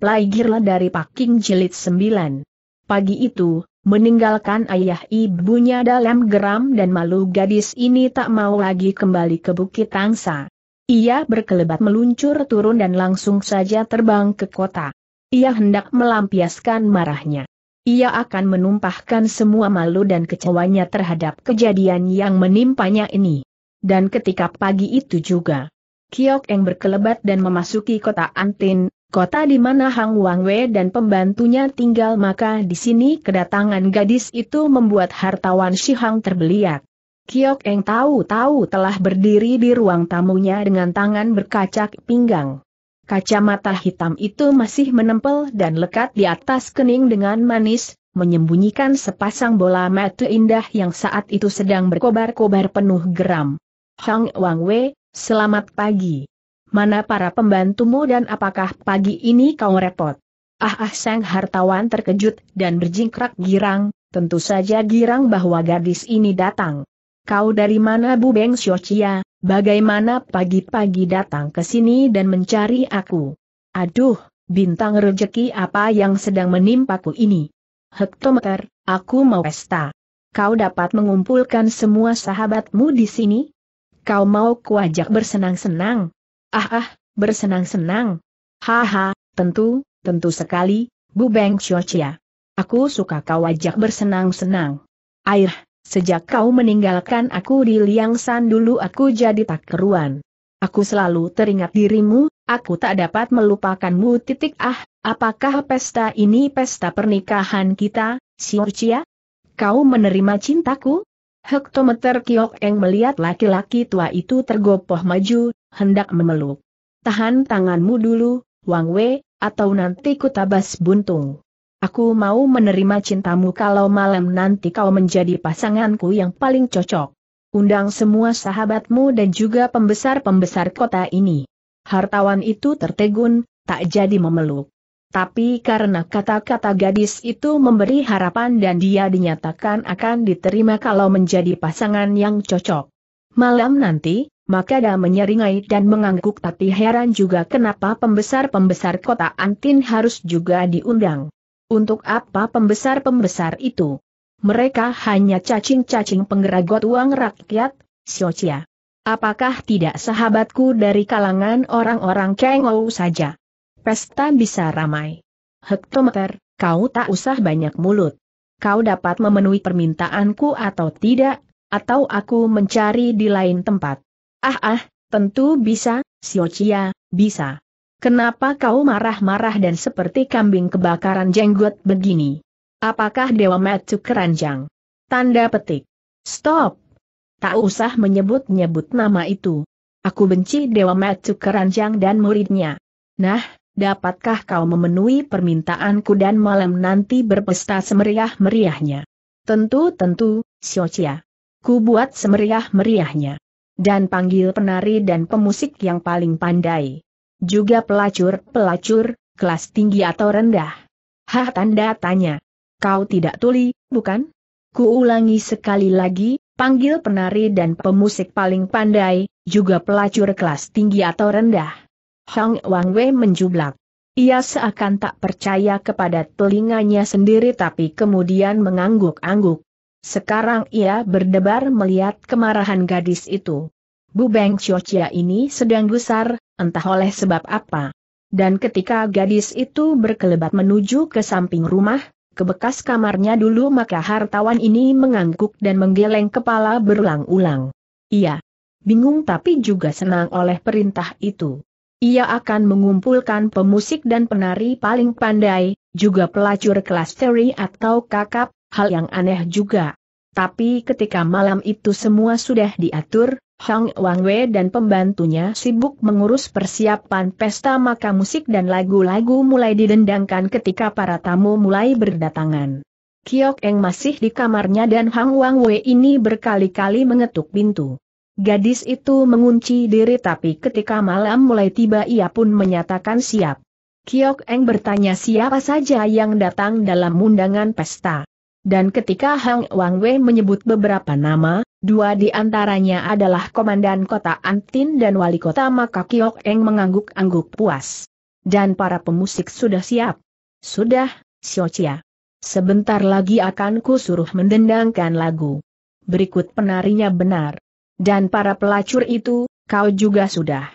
Plaigirla dari Paking Jilid 9. Pagi itu, meninggalkan ayah ibunya dalam geram dan malu gadis ini tak mau lagi kembali ke Bukit Tangsa. Ia berkelebat meluncur turun dan langsung saja terbang ke kota. Ia hendak melampiaskan marahnya. Ia akan menumpahkan semua malu dan kecewanya terhadap kejadian yang menimpanya ini. Dan ketika pagi itu juga, Kiok yang berkelebat dan memasuki kota Antin, Kota di mana Hang Wangwe dan pembantunya tinggal maka di sini kedatangan gadis itu membuat hartawan Shi Hang terbeliak. Kiok Eng tahu-tahu telah berdiri di ruang tamunya dengan tangan berkacak pinggang. Kacamata hitam itu masih menempel dan lekat di atas kening dengan manis, menyembunyikan sepasang bola mata indah yang saat itu sedang berkobar-kobar penuh geram. Hang Wangwe, selamat pagi. Mana para pembantumu dan apakah pagi ini kau repot? Ah ah sang hartawan terkejut dan berjingkrak girang, tentu saja girang bahwa gadis ini datang. Kau dari mana Bu Beng Xiaochia, bagaimana pagi-pagi datang ke sini dan mencari aku? Aduh, bintang rejeki apa yang sedang menimpaku ini? Hektometer, aku mau pesta. Kau dapat mengumpulkan semua sahabatmu di sini? Kau mau kuajak bersenang-senang? Ah ah, bersenang-senang. Haha, tentu, tentu sekali, Bu Beng Xiaochia. Aku suka kau ajak bersenang-senang. Air, sejak kau meninggalkan aku di Liang San dulu aku jadi tak keruan. Aku selalu teringat dirimu, aku tak dapat melupakanmu titik ah, apakah pesta ini pesta pernikahan kita, Xiaochia? Kau menerima cintaku? Hektometer Kiok Eng melihat laki-laki tua itu tergopoh maju, hendak memeluk. Tahan tanganmu dulu, Wang Wei, atau nanti ku tabas buntung. Aku mau menerima cintamu kalau malam nanti kau menjadi pasanganku yang paling cocok. Undang semua sahabatmu dan juga pembesar-pembesar kota ini. Hartawan itu tertegun, tak jadi memeluk. Tapi karena kata-kata gadis itu memberi harapan dan dia dinyatakan akan diterima kalau menjadi pasangan yang cocok. Malam nanti, maka dia menyeringai dan mengangguk tapi heran juga kenapa pembesar-pembesar kota Antin harus juga diundang. Untuk apa pembesar-pembesar itu? Mereka hanya cacing-cacing penggeragot uang rakyat, Siocia. Apakah tidak sahabatku dari kalangan orang-orang Kengou saja? Pesta bisa ramai. Hektometer, kau tak usah banyak mulut. Kau dapat memenuhi permintaanku atau tidak, atau aku mencari di lain tempat. Ah ah, tentu bisa, Siocia, bisa. Kenapa kau marah-marah dan seperti kambing kebakaran jenggot begini? Apakah Dewa Metu keranjang? Tanda petik. Stop. Tak usah menyebut-nyebut nama itu. Aku benci Dewa Metu keranjang dan muridnya. Nah, dapatkah kau memenuhi permintaanku dan malam nanti berpesta semeriah-meriahnya? Tentu-tentu, Siocia. Ku buat semeriah-meriahnya dan panggil penari dan pemusik yang paling pandai. Juga pelacur-pelacur, kelas tinggi atau rendah. Hah tanda tanya. Kau tidak tuli, bukan? Kuulangi sekali lagi, panggil penari dan pemusik paling pandai, juga pelacur kelas tinggi atau rendah. Hang Wang Wei menjublak. Ia seakan tak percaya kepada telinganya sendiri tapi kemudian mengangguk-angguk. Sekarang ia berdebar melihat kemarahan gadis itu. Bu Beng Chia ini sedang gusar, entah oleh sebab apa. Dan ketika gadis itu berkelebat menuju ke samping rumah, ke bekas kamarnya dulu maka hartawan ini mengangguk dan menggeleng kepala berulang-ulang. Ia bingung tapi juga senang oleh perintah itu. Ia akan mengumpulkan pemusik dan penari paling pandai, juga pelacur kelas teri atau kakap, hal yang aneh juga. Tapi ketika malam itu semua sudah diatur, Hang Wei dan pembantunya sibuk mengurus persiapan pesta maka musik dan lagu-lagu mulai didendangkan ketika para tamu mulai berdatangan. Kiok Eng masih di kamarnya dan Hang Wei ini berkali-kali mengetuk pintu. Gadis itu mengunci diri tapi ketika malam mulai tiba ia pun menyatakan siap. Kiok Eng bertanya siapa saja yang datang dalam undangan pesta. Dan ketika Hang Wang Wei menyebut beberapa nama, dua di antaranya adalah Komandan Kota Antin dan Wali Kota Kiok Eng mengangguk-angguk puas. Dan para pemusik sudah siap. Sudah, Xiochia. Sebentar lagi akan ku suruh mendendangkan lagu. Berikut penarinya benar. Dan para pelacur itu, kau juga sudah.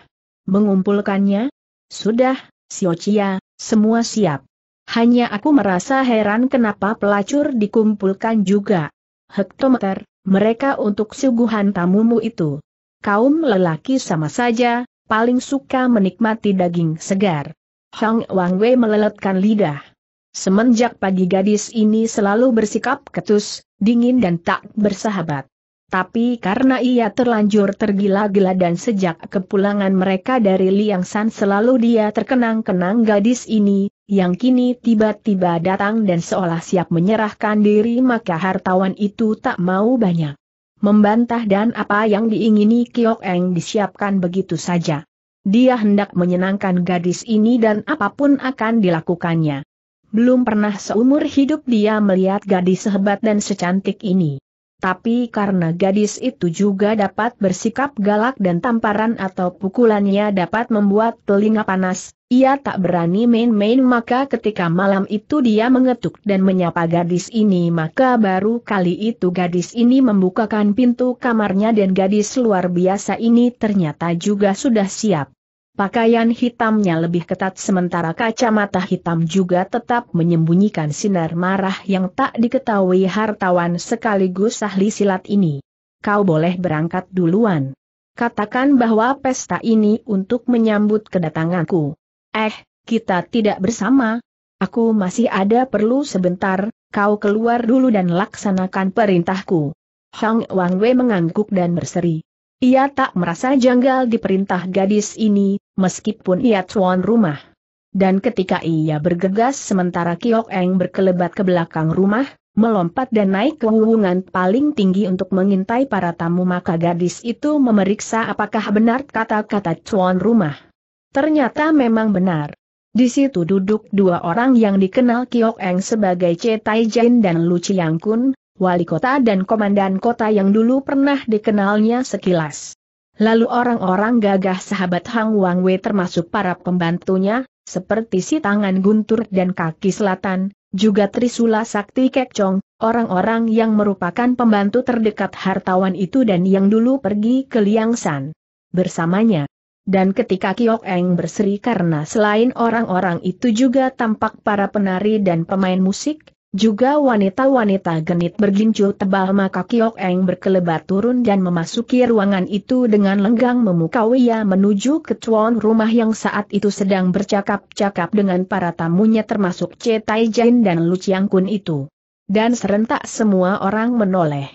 Mengumpulkannya? Sudah, Siocia. semua siap. Hanya aku merasa heran kenapa pelacur dikumpulkan juga. Hektometer, mereka untuk suguhan tamumu itu. Kaum lelaki sama saja, paling suka menikmati daging segar. Hang Wang Wei meleletkan lidah. Semenjak pagi gadis ini selalu bersikap ketus, dingin dan tak bersahabat. Tapi karena ia terlanjur tergila-gila dan sejak kepulangan mereka dari Liang San selalu dia terkenang-kenang gadis ini, yang kini tiba-tiba datang dan seolah siap menyerahkan diri maka hartawan itu tak mau banyak membantah dan apa yang diingini Kiok Eng disiapkan begitu saja. Dia hendak menyenangkan gadis ini dan apapun akan dilakukannya. Belum pernah seumur hidup dia melihat gadis sehebat dan secantik ini. Tapi karena gadis itu juga dapat bersikap galak dan tamparan atau pukulannya dapat membuat telinga panas, ia tak berani main-main maka ketika malam itu dia mengetuk dan menyapa gadis ini maka baru kali itu gadis ini membukakan pintu kamarnya dan gadis luar biasa ini ternyata juga sudah siap. Pakaian hitamnya lebih ketat sementara kacamata hitam juga tetap menyembunyikan sinar marah yang tak diketahui hartawan sekaligus ahli silat ini. Kau boleh berangkat duluan. Katakan bahwa pesta ini untuk menyambut kedatanganku. Eh, kita tidak bersama. Aku masih ada perlu sebentar, kau keluar dulu dan laksanakan perintahku. Hang Wang Wei mengangguk dan berseri. Ia tak merasa janggal di perintah gadis ini, meskipun ia tuan rumah. Dan ketika ia bergegas sementara Kiok Eng berkelebat ke belakang rumah, melompat dan naik ke hubungan paling tinggi untuk mengintai para tamu maka gadis itu memeriksa apakah benar kata-kata tuan rumah. Ternyata memang benar. Di situ duduk dua orang yang dikenal Kiok Eng sebagai Che Tai Jin dan Lu Chiang Kun, wali kota dan komandan kota yang dulu pernah dikenalnya sekilas. Lalu orang-orang gagah sahabat Hang Wang Wei termasuk para pembantunya, seperti si tangan guntur dan kaki selatan, juga Trisula Sakti Kekcong, orang-orang yang merupakan pembantu terdekat hartawan itu dan yang dulu pergi ke Liang San. bersamanya. Dan ketika Kiok Eng berseri karena selain orang-orang itu juga tampak para penari dan pemain musik, juga wanita-wanita genit bergincu tebal maka Kiok Eng berkelebat turun dan memasuki ruangan itu dengan lenggang memukau ia menuju ke tuan rumah yang saat itu sedang bercakap-cakap dengan para tamunya termasuk C. Tai Jin dan Lu Chiang Kun itu. Dan serentak semua orang menoleh.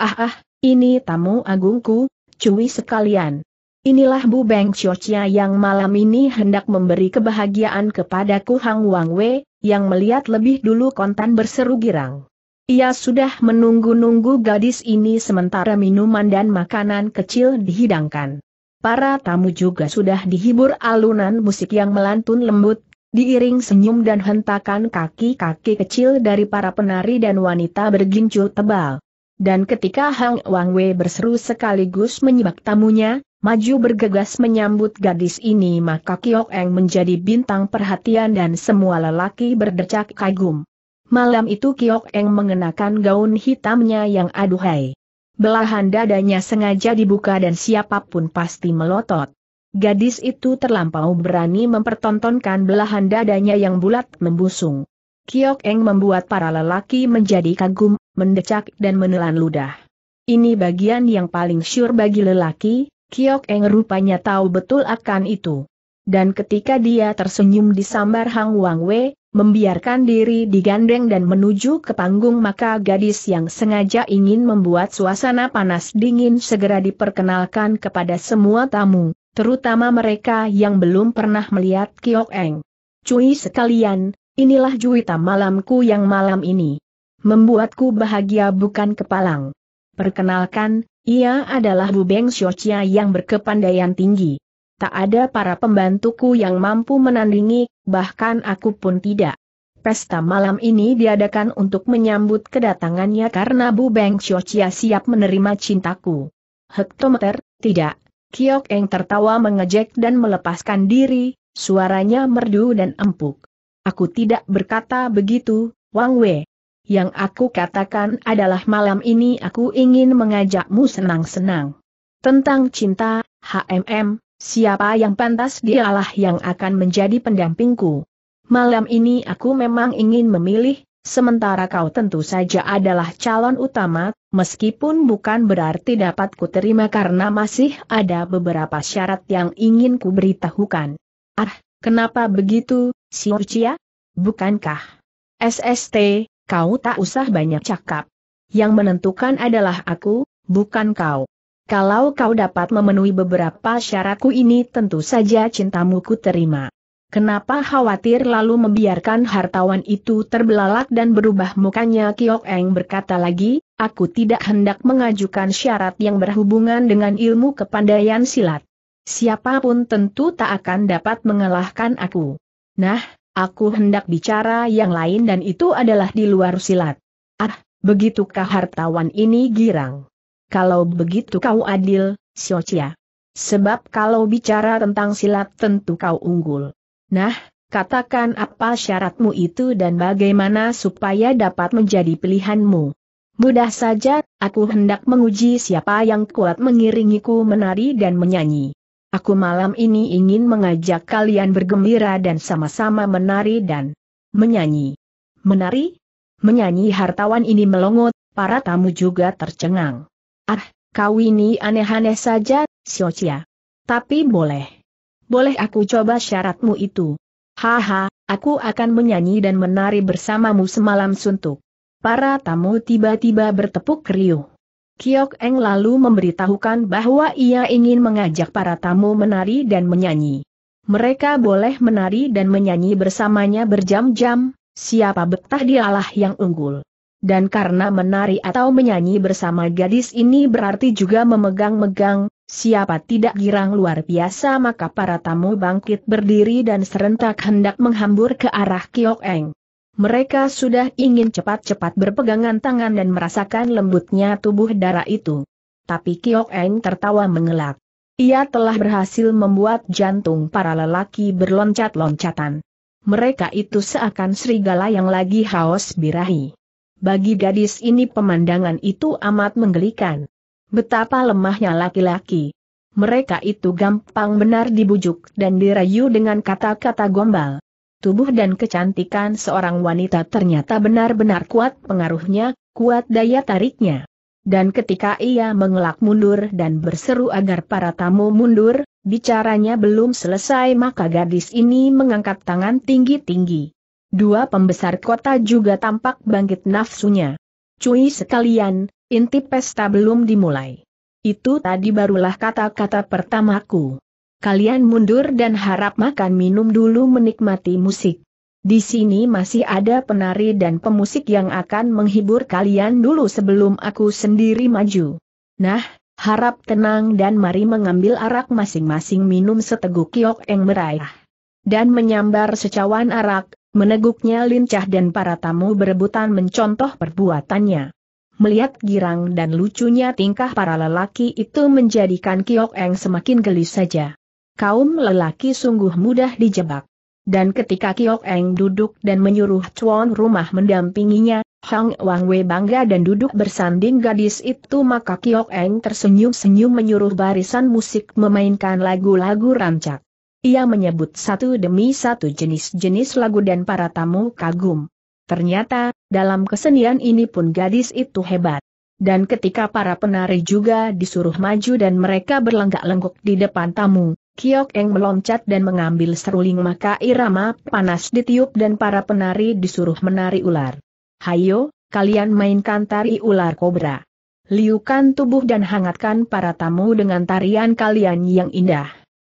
Ah ah, ini tamu agungku, cuwi sekalian. Inilah Bu Beng Chiochia yang malam ini hendak memberi kebahagiaan kepadaku Hang Wang Wei, yang melihat lebih dulu kontan berseru girang. Ia sudah menunggu-nunggu gadis ini sementara minuman dan makanan kecil dihidangkan. Para tamu juga sudah dihibur alunan musik yang melantun lembut, diiring senyum dan hentakan kaki-kaki kecil dari para penari dan wanita bergincul tebal. Dan ketika Hang Wang Wei berseru sekaligus menyibak tamunya, maju bergegas menyambut gadis ini maka Kiok Eng menjadi bintang perhatian dan semua lelaki berdecak kagum. Malam itu Kiok Eng mengenakan gaun hitamnya yang aduhai. Belahan dadanya sengaja dibuka dan siapapun pasti melotot. Gadis itu terlampau berani mempertontonkan belahan dadanya yang bulat membusung. Kiok Eng membuat para lelaki menjadi kagum, mendecak dan menelan ludah. Ini bagian yang paling syur bagi lelaki, Kiok Eng rupanya tahu betul akan itu. Dan ketika dia tersenyum di sambar Hang Wang Wei, membiarkan diri digandeng dan menuju ke panggung maka gadis yang sengaja ingin membuat suasana panas dingin segera diperkenalkan kepada semua tamu, terutama mereka yang belum pernah melihat Kiok Eng. Cui sekalian, inilah juwita malamku yang malam ini. Membuatku bahagia bukan kepalang. Perkenalkan, ia adalah bu Beng Shochia yang berkepandaian tinggi. Tak ada para pembantuku yang mampu menandingi, bahkan aku pun tidak. Pesta malam ini diadakan untuk menyambut kedatangannya karena bu Beng Shochia siap menerima cintaku. Hektometer, tidak. Kiok Eng tertawa mengejek dan melepaskan diri, suaranya merdu dan empuk. Aku tidak berkata begitu, Wang Wei yang aku katakan adalah malam ini aku ingin mengajakmu senang-senang. Tentang cinta, HMM, siapa yang pantas dialah yang akan menjadi pendampingku. Malam ini aku memang ingin memilih, sementara kau tentu saja adalah calon utama, meskipun bukan berarti dapat kuterima karena masih ada beberapa syarat yang ingin ku beritahukan. Ah, kenapa begitu, si Urcia? Bukankah SST, kau tak usah banyak cakap. Yang menentukan adalah aku, bukan kau. Kalau kau dapat memenuhi beberapa syaratku ini tentu saja cintamu ku terima. Kenapa khawatir lalu membiarkan hartawan itu terbelalak dan berubah mukanya Kiok Eng berkata lagi, aku tidak hendak mengajukan syarat yang berhubungan dengan ilmu kepandaian silat. Siapapun tentu tak akan dapat mengalahkan aku. Nah, Aku hendak bicara yang lain dan itu adalah di luar silat. Ah, begitukah hartawan ini girang? Kalau begitu kau adil, Siocia. Sebab kalau bicara tentang silat tentu kau unggul. Nah, katakan apa syaratmu itu dan bagaimana supaya dapat menjadi pilihanmu. Mudah saja, aku hendak menguji siapa yang kuat mengiringiku menari dan menyanyi. Aku malam ini ingin mengajak kalian bergembira dan sama-sama menari dan menyanyi. Menari? Menyanyi hartawan ini melongot, para tamu juga tercengang. Ah, kau ini aneh-aneh saja, Siocia. Tapi boleh. Boleh aku coba syaratmu itu. Haha, aku akan menyanyi dan menari bersamamu semalam suntuk. Para tamu tiba-tiba bertepuk riuh. Kiok Eng lalu memberitahukan bahwa ia ingin mengajak para tamu menari dan menyanyi. Mereka boleh menari dan menyanyi bersamanya berjam-jam, siapa betah dialah yang unggul. Dan karena menari atau menyanyi bersama gadis ini berarti juga memegang-megang, siapa tidak girang luar biasa maka para tamu bangkit berdiri dan serentak hendak menghambur ke arah Kiok Eng. Mereka sudah ingin cepat-cepat berpegangan tangan dan merasakan lembutnya tubuh darah itu. Tapi Kiok Eng tertawa mengelak. Ia telah berhasil membuat jantung para lelaki berloncat-loncatan. Mereka itu seakan serigala yang lagi haus birahi. Bagi gadis ini pemandangan itu amat menggelikan. Betapa lemahnya laki-laki. Mereka itu gampang benar dibujuk dan dirayu dengan kata-kata gombal. Tubuh dan kecantikan seorang wanita ternyata benar-benar kuat pengaruhnya, kuat daya tariknya. Dan ketika ia mengelak mundur dan berseru agar para tamu mundur, bicaranya belum selesai maka gadis ini mengangkat tangan tinggi-tinggi. Dua pembesar kota juga tampak bangkit nafsunya. Cuy sekalian, inti pesta belum dimulai. Itu tadi barulah kata-kata pertamaku. Kalian mundur dan harap makan minum dulu menikmati musik. Di sini masih ada penari dan pemusik yang akan menghibur kalian dulu sebelum aku sendiri maju. Nah, harap tenang dan mari mengambil arak masing-masing minum seteguk kiok yang meraih. Dan menyambar secawan arak, meneguknya lincah dan para tamu berebutan mencontoh perbuatannya. Melihat girang dan lucunya tingkah para lelaki itu menjadikan Kiok Eng semakin gelis saja kaum lelaki sungguh mudah dijebak. Dan ketika Kiok Eng duduk dan menyuruh Chuan rumah mendampinginya, Hang Wang Wei bangga dan duduk bersanding gadis itu maka Kiok Eng tersenyum-senyum menyuruh barisan musik memainkan lagu-lagu rancak. Ia menyebut satu demi satu jenis-jenis lagu dan para tamu kagum. Ternyata, dalam kesenian ini pun gadis itu hebat. Dan ketika para penari juga disuruh maju dan mereka berlenggak-lenggok di depan tamu, Kiok Eng meloncat dan mengambil seruling maka irama panas ditiup dan para penari disuruh menari ular. Hayo, kalian mainkan tari ular kobra. Liukan tubuh dan hangatkan para tamu dengan tarian kalian yang indah.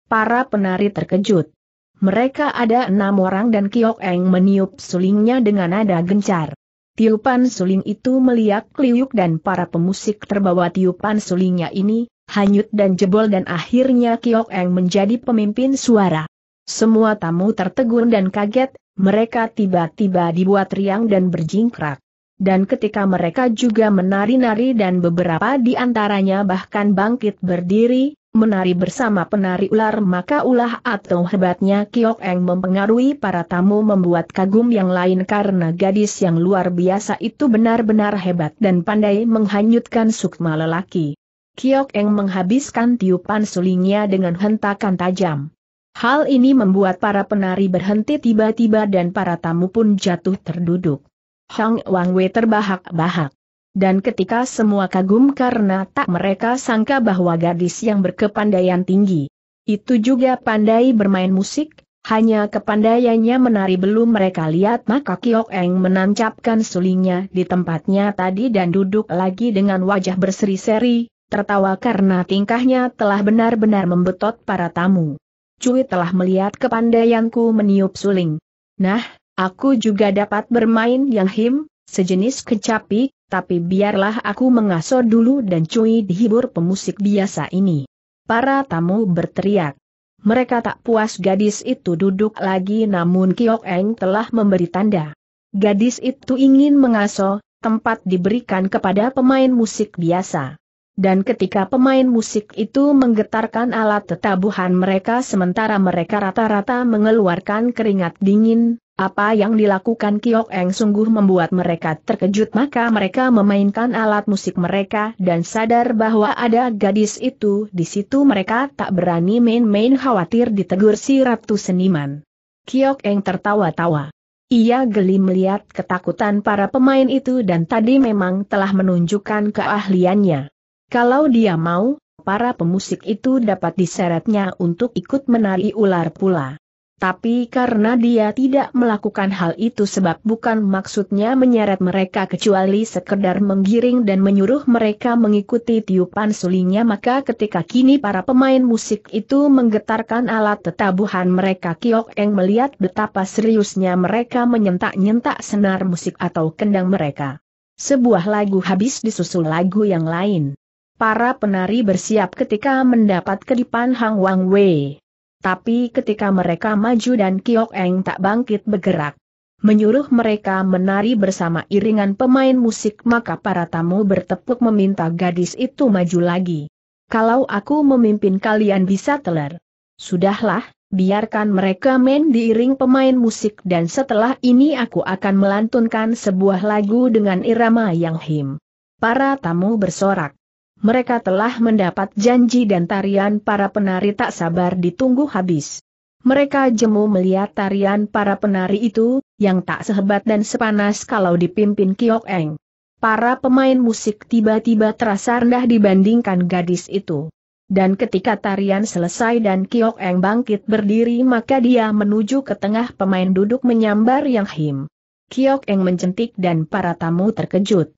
Para penari terkejut. Mereka ada enam orang dan Kiok Eng meniup sulingnya dengan nada gencar. Tiupan suling itu meliak liuk dan para pemusik terbawa tiupan sulingnya ini, hanyut dan jebol dan akhirnya Kiok Eng menjadi pemimpin suara. Semua tamu tertegun dan kaget, mereka tiba-tiba dibuat riang dan berjingkrak. Dan ketika mereka juga menari-nari dan beberapa di antaranya bahkan bangkit berdiri, menari bersama penari ular maka ulah atau hebatnya Kiok Eng mempengaruhi para tamu membuat kagum yang lain karena gadis yang luar biasa itu benar-benar hebat dan pandai menghanyutkan sukma lelaki. Kiok Eng menghabiskan tiupan sulingnya dengan hentakan tajam. Hal ini membuat para penari berhenti tiba-tiba dan para tamu pun jatuh terduduk. Hang Wang Wei terbahak-bahak. Dan ketika semua kagum karena tak mereka sangka bahwa gadis yang berkepandaian tinggi, itu juga pandai bermain musik, hanya kepandaiannya menari belum mereka lihat maka Kiok Eng menancapkan sulingnya di tempatnya tadi dan duduk lagi dengan wajah berseri-seri, tertawa karena tingkahnya telah benar-benar membetot para tamu. Cui telah melihat kepandaianku meniup suling. Nah, aku juga dapat bermain yang him, sejenis kecapi, tapi biarlah aku mengasuh dulu dan Cui dihibur pemusik biasa ini. Para tamu berteriak. Mereka tak puas gadis itu duduk lagi namun Kiok Eng telah memberi tanda. Gadis itu ingin mengaso, tempat diberikan kepada pemain musik biasa. Dan ketika pemain musik itu menggetarkan alat tetabuhan mereka sementara mereka rata-rata mengeluarkan keringat dingin, apa yang dilakukan Kiok Eng sungguh membuat mereka terkejut maka mereka memainkan alat musik mereka dan sadar bahwa ada gadis itu di situ mereka tak berani main-main khawatir ditegur si ratu seniman. Kiok Eng tertawa-tawa. Ia geli melihat ketakutan para pemain itu dan tadi memang telah menunjukkan keahliannya. Kalau dia mau, para pemusik itu dapat diseretnya untuk ikut menari ular pula. Tapi karena dia tidak melakukan hal itu sebab bukan maksudnya menyeret mereka kecuali sekedar menggiring dan menyuruh mereka mengikuti tiupan sulingnya maka ketika kini para pemain musik itu menggetarkan alat tetabuhan mereka Kiok Eng melihat betapa seriusnya mereka menyentak-nyentak senar musik atau kendang mereka. Sebuah lagu habis disusul lagu yang lain para penari bersiap ketika mendapat kedipan Hang Wang Wei. Tapi ketika mereka maju dan Kiok Eng tak bangkit bergerak, menyuruh mereka menari bersama iringan pemain musik maka para tamu bertepuk meminta gadis itu maju lagi. Kalau aku memimpin kalian bisa teler. Sudahlah, biarkan mereka main diiring pemain musik dan setelah ini aku akan melantunkan sebuah lagu dengan irama yang him. Para tamu bersorak mereka telah mendapat janji dan tarian para penari tak sabar ditunggu habis. Mereka jemu melihat tarian para penari itu, yang tak sehebat dan sepanas kalau dipimpin Kiok Eng. Para pemain musik tiba-tiba terasa rendah dibandingkan gadis itu. Dan ketika tarian selesai dan Kiok Eng bangkit berdiri maka dia menuju ke tengah pemain duduk menyambar Yang Him. Kiok Eng mencentik dan para tamu terkejut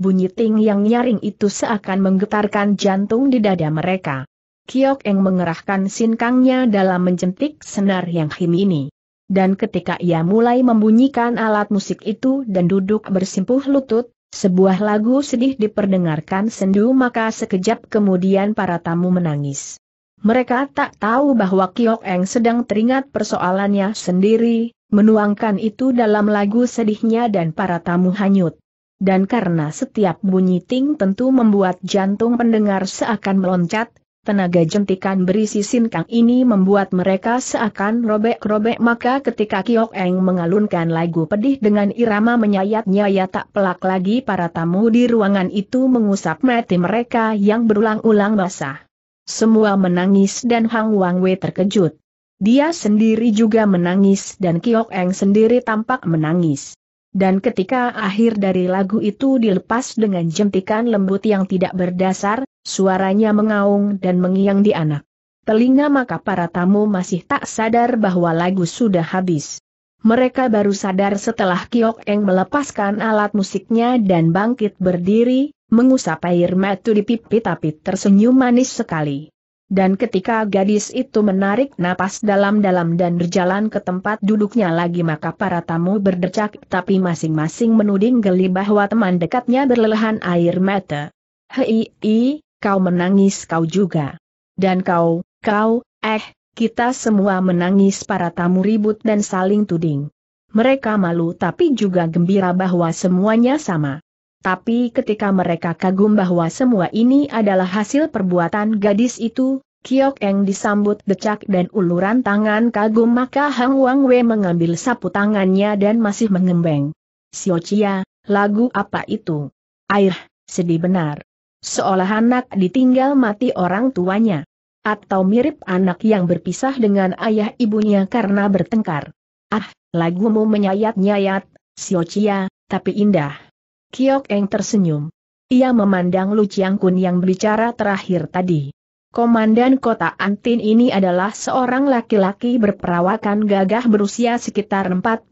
bunyi ting yang nyaring itu seakan menggetarkan jantung di dada mereka. Kiok Eng mengerahkan sinkangnya dalam mencentik senar yang him ini. Dan ketika ia mulai membunyikan alat musik itu dan duduk bersimpuh lutut, sebuah lagu sedih diperdengarkan sendu maka sekejap kemudian para tamu menangis. Mereka tak tahu bahwa Kiok Eng sedang teringat persoalannya sendiri, menuangkan itu dalam lagu sedihnya dan para tamu hanyut dan karena setiap bunyi ting tentu membuat jantung pendengar seakan meloncat, tenaga jentikan berisi sinkang ini membuat mereka seakan robek-robek maka ketika Kiok Eng mengalunkan lagu pedih dengan irama menyayat-nyayat tak pelak lagi para tamu di ruangan itu mengusap mati mereka yang berulang-ulang basah. Semua menangis dan Hang Wang Wei terkejut. Dia sendiri juga menangis dan Kiok Eng sendiri tampak menangis. Dan ketika akhir dari lagu itu dilepas dengan jentikan lembut yang tidak berdasar, suaranya mengaung dan mengiang di anak telinga maka para tamu masih tak sadar bahwa lagu sudah habis. Mereka baru sadar setelah Kiok Eng melepaskan alat musiknya dan bangkit berdiri, mengusap air matu di pipi tapi tersenyum manis sekali. Dan ketika gadis itu menarik napas dalam-dalam dan berjalan ke tempat duduknya lagi maka para tamu berdecak tapi masing-masing menuding geli bahwa teman dekatnya berlelehan air mata. Hei, i, kau menangis kau juga. Dan kau, kau, eh, kita semua menangis para tamu ribut dan saling tuding. Mereka malu tapi juga gembira bahwa semuanya sama. Tapi ketika mereka kagum bahwa semua ini adalah hasil perbuatan gadis itu, Kiok Eng disambut decak dan uluran tangan kagum maka Hang Wang Wei mengambil sapu tangannya dan masih mengembeng. Sio Chia, lagu apa itu? Air, sedih benar. Seolah anak ditinggal mati orang tuanya. Atau mirip anak yang berpisah dengan ayah ibunya karena bertengkar. Ah, lagumu menyayat-nyayat, Sio Chia, tapi indah. Kiok Eng tersenyum. Ia memandang Lu Chiang Kun yang berbicara terakhir tadi. Komandan kota Antin ini adalah seorang laki-laki berperawakan gagah berusia sekitar 45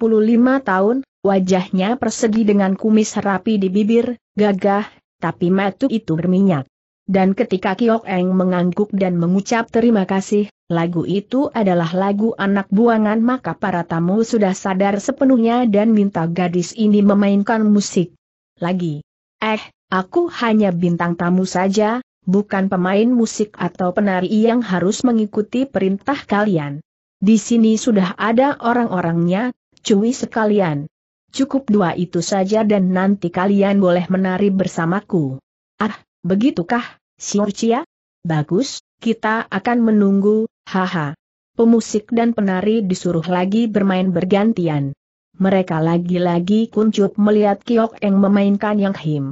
tahun, wajahnya persegi dengan kumis rapi di bibir, gagah, tapi matu itu berminyak. Dan ketika Kiok Eng mengangguk dan mengucap terima kasih, lagu itu adalah lagu anak buangan maka para tamu sudah sadar sepenuhnya dan minta gadis ini memainkan musik lagi. Eh, aku hanya bintang tamu saja, bukan pemain musik atau penari yang harus mengikuti perintah kalian. Di sini sudah ada orang-orangnya, cuwi sekalian. Cukup dua itu saja dan nanti kalian boleh menari bersamaku. Ah, begitukah, Siurcia? Bagus, kita akan menunggu, haha. Pemusik dan penari disuruh lagi bermain bergantian. Mereka lagi-lagi kuncup melihat Kiok Eng memainkan Yang Him.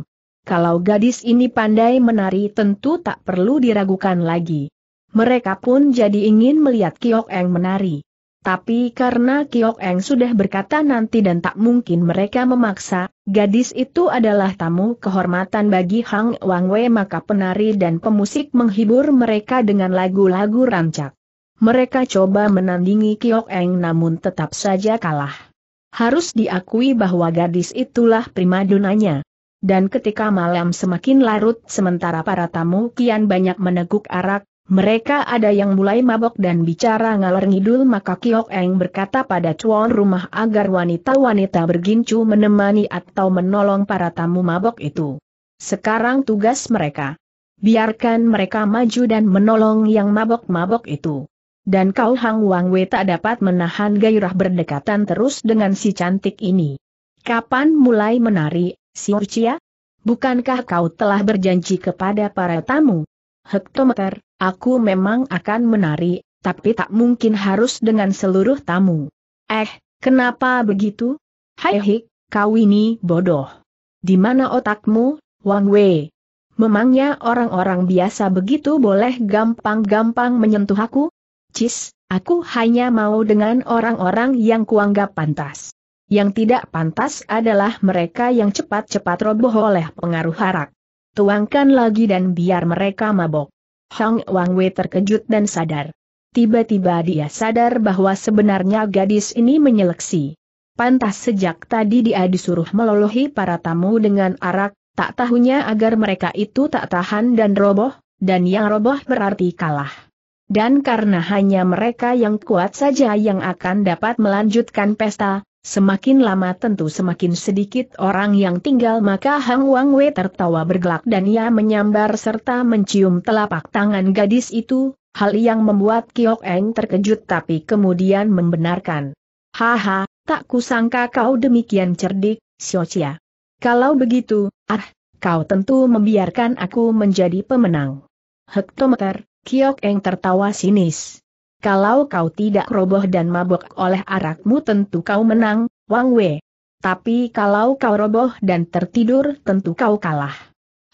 Kalau gadis ini pandai menari tentu tak perlu diragukan lagi. Mereka pun jadi ingin melihat Kiok Eng menari. Tapi karena Kiok Eng sudah berkata nanti dan tak mungkin mereka memaksa, gadis itu adalah tamu kehormatan bagi Hang Wang Wei maka penari dan pemusik menghibur mereka dengan lagu-lagu rancak. Mereka coba menandingi Kiok Eng namun tetap saja kalah. Harus diakui bahwa gadis itulah primadonanya. Dan ketika malam semakin larut sementara para tamu kian banyak meneguk arak, mereka ada yang mulai mabok dan bicara ngalor ngidul maka Kiok Eng berkata pada cuan rumah agar wanita-wanita bergincu menemani atau menolong para tamu mabok itu. Sekarang tugas mereka. Biarkan mereka maju dan menolong yang mabok-mabok itu dan kau Hang Wang Wei tak dapat menahan gairah berdekatan terus dengan si cantik ini. Kapan mulai menari, si Urcia? Bukankah kau telah berjanji kepada para tamu? Hektometer, aku memang akan menari, tapi tak mungkin harus dengan seluruh tamu. Eh, kenapa begitu? Hai hik, kau ini bodoh. Di mana otakmu, Wang Wei? Memangnya orang-orang biasa begitu boleh gampang-gampang menyentuh aku? Cis, aku hanya mau dengan orang-orang yang kuanggap pantas. Yang tidak pantas adalah mereka yang cepat-cepat roboh oleh pengaruh harak. Tuangkan lagi dan biar mereka mabok. Hang Wang Wei terkejut dan sadar. Tiba-tiba dia sadar bahwa sebenarnya gadis ini menyeleksi. Pantas sejak tadi dia disuruh melolohi para tamu dengan arak, tak tahunya agar mereka itu tak tahan dan roboh, dan yang roboh berarti kalah. Dan karena hanya mereka yang kuat saja yang akan dapat melanjutkan pesta, semakin lama tentu semakin sedikit orang yang tinggal maka Hang Wang Wei tertawa bergelak dan ia menyambar serta mencium telapak tangan gadis itu, hal yang membuat Kiok Eng terkejut tapi kemudian membenarkan. Haha, tak kusangka kau demikian cerdik, Xiaochia. Kalau begitu, ah, kau tentu membiarkan aku menjadi pemenang. Hektometer, Kiok Eng tertawa sinis. Kalau kau tidak roboh dan mabok oleh arakmu tentu kau menang, Wang Wei. Tapi kalau kau roboh dan tertidur tentu kau kalah.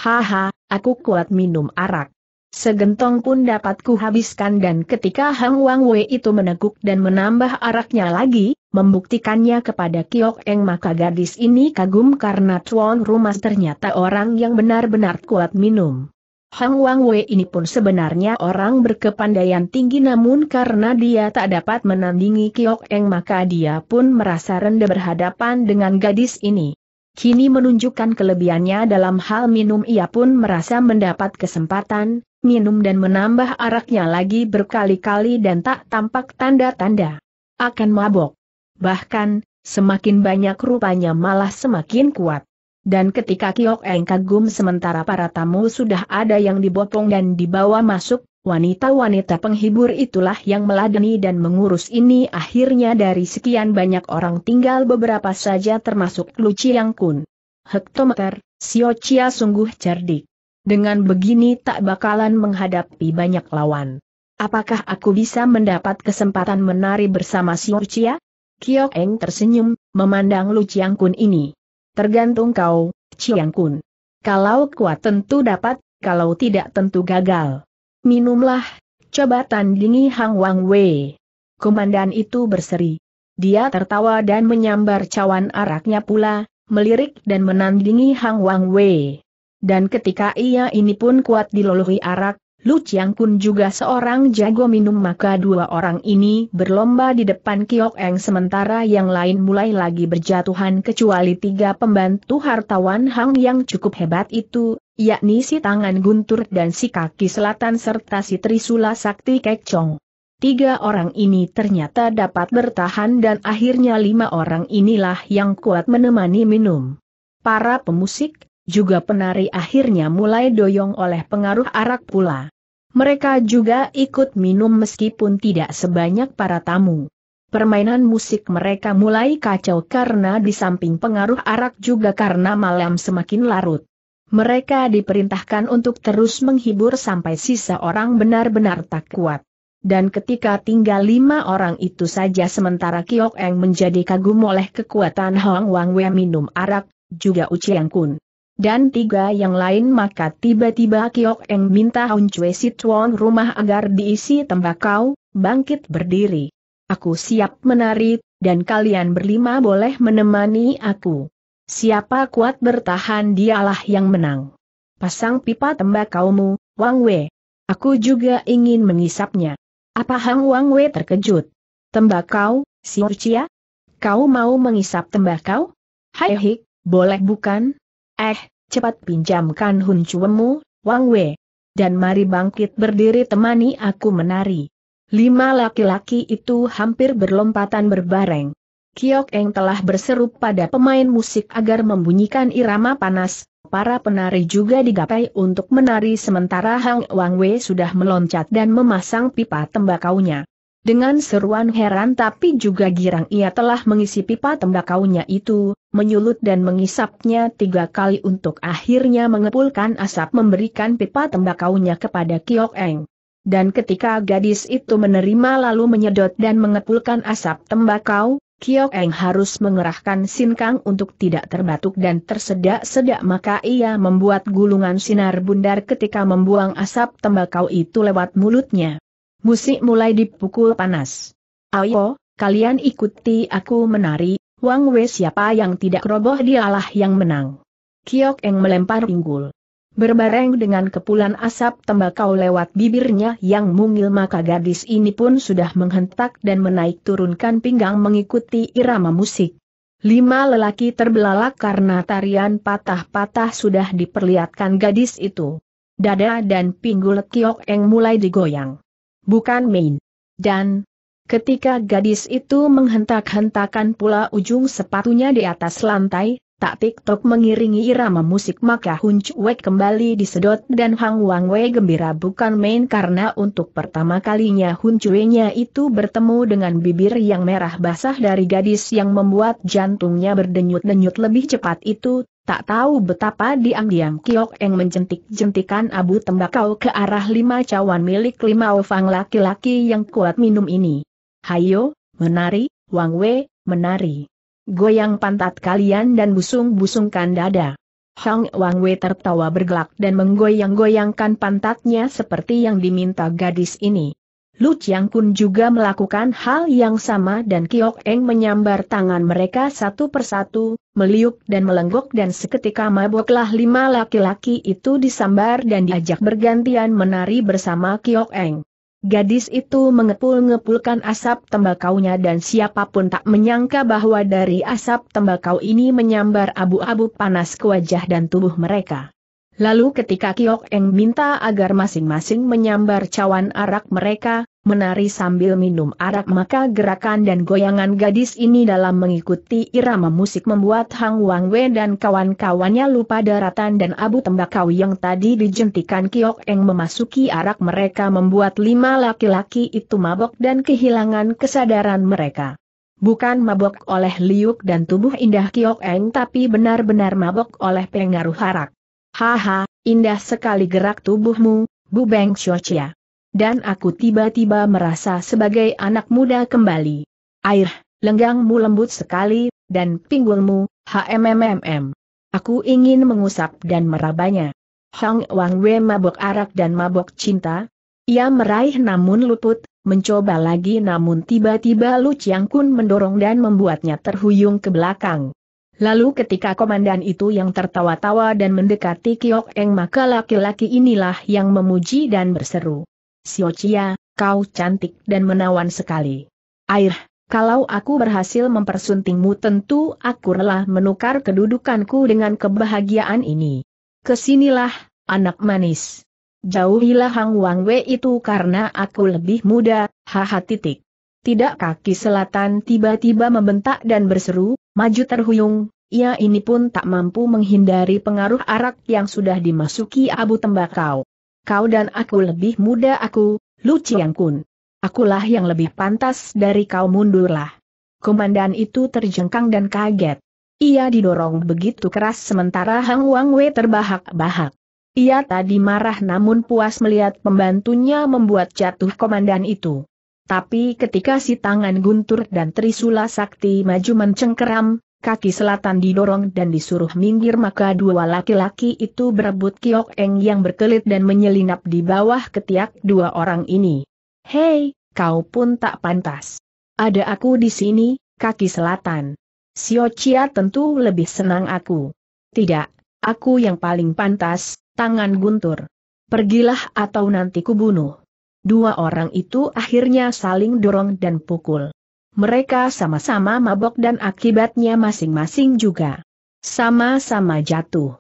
Haha, aku kuat minum arak. Segentong pun dapat kuhabiskan dan ketika Hang Wang Wei itu meneguk dan menambah araknya lagi, membuktikannya kepada Kiok Eng maka gadis ini kagum karena tuan rumah ternyata orang yang benar-benar kuat minum. Hang Wang Wei ini pun sebenarnya orang berkepandaian tinggi namun karena dia tak dapat menandingi Kiok Eng maka dia pun merasa rendah berhadapan dengan gadis ini. Kini menunjukkan kelebihannya dalam hal minum ia pun merasa mendapat kesempatan, minum dan menambah araknya lagi berkali-kali dan tak tampak tanda-tanda akan mabok. Bahkan, semakin banyak rupanya malah semakin kuat. Dan ketika Kiok Eng kagum sementara para tamu sudah ada yang dibopong dan dibawa masuk, wanita-wanita penghibur itulah yang meladeni dan mengurus ini akhirnya dari sekian banyak orang tinggal beberapa saja termasuk Lu Chiang Kun. Hektometer, Sio Chia sungguh cerdik. Dengan begini tak bakalan menghadapi banyak lawan. Apakah aku bisa mendapat kesempatan menari bersama Sio Chia? Kiok Eng tersenyum, memandang Lu Chiang Kun ini. Tergantung kau, Chiang Kun. Kalau kuat tentu dapat, kalau tidak tentu gagal. Minumlah, coba tandingi Hang Wang Wei. Komandan itu berseri. Dia tertawa dan menyambar cawan araknya pula, melirik dan menandingi Hang Wang Wei. Dan ketika ia ini pun kuat dilolohi arak, Lu Chiang Kun juga seorang jago minum maka dua orang ini berlomba di depan Kiok Eng sementara yang lain mulai lagi berjatuhan kecuali tiga pembantu hartawan Hang yang cukup hebat itu, yakni si tangan guntur dan si kaki selatan serta si Trisula Sakti Kek Chong. Tiga orang ini ternyata dapat bertahan dan akhirnya lima orang inilah yang kuat menemani minum. Para pemusik, juga penari akhirnya mulai doyong oleh pengaruh arak pula. Mereka juga ikut minum meskipun tidak sebanyak para tamu. Permainan musik mereka mulai kacau karena di samping pengaruh arak juga karena malam semakin larut. Mereka diperintahkan untuk terus menghibur sampai sisa orang benar-benar tak kuat. Dan ketika tinggal lima orang itu saja sementara Kiok Eng menjadi kagum oleh kekuatan Hong Wang Wei minum arak, juga Uciang Kun dan tiga yang lain maka tiba-tiba Kiok Eng minta Hun Chue Si rumah agar diisi tembakau, bangkit berdiri. Aku siap menari, dan kalian berlima boleh menemani aku. Siapa kuat bertahan dialah yang menang. Pasang pipa tembakaumu, Wang Wei. Aku juga ingin mengisapnya. Apa Hang Wang Wei terkejut? Tembakau, si Urcia? Kau mau mengisap tembakau? Hai hik, boleh bukan? Eh, cepat pinjamkan huncuemu, Wang Wei. Dan mari bangkit berdiri temani aku menari. Lima laki-laki itu hampir berlompatan berbareng. Kiok Eng telah berseru pada pemain musik agar membunyikan irama panas, para penari juga digapai untuk menari sementara Hang Wang Wei sudah meloncat dan memasang pipa tembakaunya. Dengan seruan heran tapi juga girang ia telah mengisi pipa tembakaunya itu, menyulut dan mengisapnya tiga kali untuk akhirnya mengepulkan asap memberikan pipa tembakaunya kepada Kiok Eng. Dan ketika gadis itu menerima lalu menyedot dan mengepulkan asap tembakau, Kiok Eng harus mengerahkan sinkang untuk tidak terbatuk dan tersedak-sedak maka ia membuat gulungan sinar bundar ketika membuang asap tembakau itu lewat mulutnya. Musik mulai dipukul panas. Ayo, kalian ikuti aku menari, Wang Wei siapa yang tidak roboh dialah yang menang. Kiok Eng melempar pinggul. Berbareng dengan kepulan asap tembakau lewat bibirnya yang mungil maka gadis ini pun sudah menghentak dan menaik turunkan pinggang mengikuti irama musik. Lima lelaki terbelalak karena tarian patah-patah sudah diperlihatkan gadis itu. Dada dan pinggul Kiok Eng mulai digoyang bukan main. Dan, ketika gadis itu menghentak-hentakan pula ujung sepatunya di atas lantai, tak tiktok mengiringi irama musik maka Hun Chuek kembali disedot dan Hang Wang Wei gembira bukan main karena untuk pertama kalinya Hun Chueknya itu bertemu dengan bibir yang merah basah dari gadis yang membuat jantungnya berdenyut-denyut lebih cepat itu, Tak tahu betapa diam-diam Kiok Eng menjentik-jentikan abu tembakau ke arah lima cawan milik lima orang laki-laki yang kuat minum ini. Hayo, menari, Wang Wei, menari. Goyang pantat kalian dan busung-busungkan dada. Hang Wang Wei tertawa bergelak dan menggoyang-goyangkan pantatnya seperti yang diminta gadis ini. Lu Chiang Kun juga melakukan hal yang sama dan Kiok Eng menyambar tangan mereka satu persatu, meliuk dan melenggok dan seketika maboklah lima laki-laki itu disambar dan diajak bergantian menari bersama Kiok Eng. Gadis itu mengepul-ngepulkan asap tembakaunya dan siapapun tak menyangka bahwa dari asap tembakau ini menyambar abu-abu panas ke wajah dan tubuh mereka. Lalu ketika Kiok Eng minta agar masing-masing menyambar cawan arak mereka, menari sambil minum arak maka gerakan dan goyangan gadis ini dalam mengikuti irama musik membuat Hang Wang Wei dan kawan-kawannya lupa daratan dan abu tembakau yang tadi dijentikan Kiok Eng memasuki arak mereka membuat lima laki-laki itu mabok dan kehilangan kesadaran mereka. Bukan mabok oleh liuk dan tubuh indah Kiok Eng tapi benar-benar mabok oleh pengaruh arak. Haha, indah sekali gerak tubuhmu, Bu Beng Shochia. Dan aku tiba-tiba merasa sebagai anak muda kembali. Air, lenggangmu lembut sekali, dan pinggulmu, HMMMM. Aku ingin mengusap dan merabanya. Hong Wang Wei mabok arak dan mabok cinta. Ia meraih namun luput, mencoba lagi namun tiba-tiba Lu Chiang Kun mendorong dan membuatnya terhuyung ke belakang. Lalu ketika komandan itu yang tertawa-tawa dan mendekati Kiok Eng maka laki-laki inilah yang memuji dan berseru. Siocia, kau cantik dan menawan sekali. Air, kalau aku berhasil mempersuntingmu tentu aku rela menukar kedudukanku dengan kebahagiaan ini. Kesinilah, anak manis. Jauhilah Hang Wang Wei itu karena aku lebih muda, haha titik. Tidak kaki selatan tiba-tiba membentak dan berseru, Maju terhuyung, ia ini pun tak mampu menghindari pengaruh arak yang sudah dimasuki abu tembakau. Kau dan aku lebih muda aku, Lu Chiang Kun. Akulah yang lebih pantas dari kau mundurlah. Komandan itu terjengkang dan kaget. Ia didorong begitu keras sementara Hang Wang Wei terbahak-bahak. Ia tadi marah namun puas melihat pembantunya membuat jatuh komandan itu. Tapi ketika si tangan guntur dan trisula sakti maju mencengkeram, kaki selatan didorong dan disuruh minggir maka dua laki-laki itu berebut Kiok Eng yang berkelit dan menyelinap di bawah ketiak dua orang ini. Hei, kau pun tak pantas. Ada aku di sini, kaki selatan. Sio Chia tentu lebih senang aku. Tidak, aku yang paling pantas, tangan guntur. Pergilah atau nanti kubunuh. Dua orang itu akhirnya saling dorong dan pukul. Mereka sama-sama mabok dan akibatnya masing-masing juga sama-sama jatuh.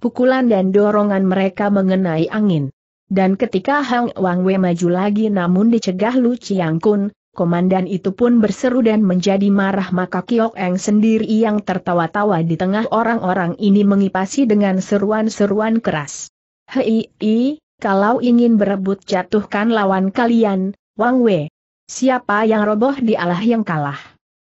Pukulan dan dorongan mereka mengenai angin. Dan ketika Hang Wang Wei maju lagi namun dicegah Lu Chiang Kun, komandan itu pun berseru dan menjadi marah maka Kiok Eng sendiri yang tertawa-tawa di tengah orang-orang ini mengipasi dengan seruan-seruan keras. Hei, kalau ingin berebut jatuhkan lawan kalian, Wang Wei. Siapa yang roboh dialah yang kalah.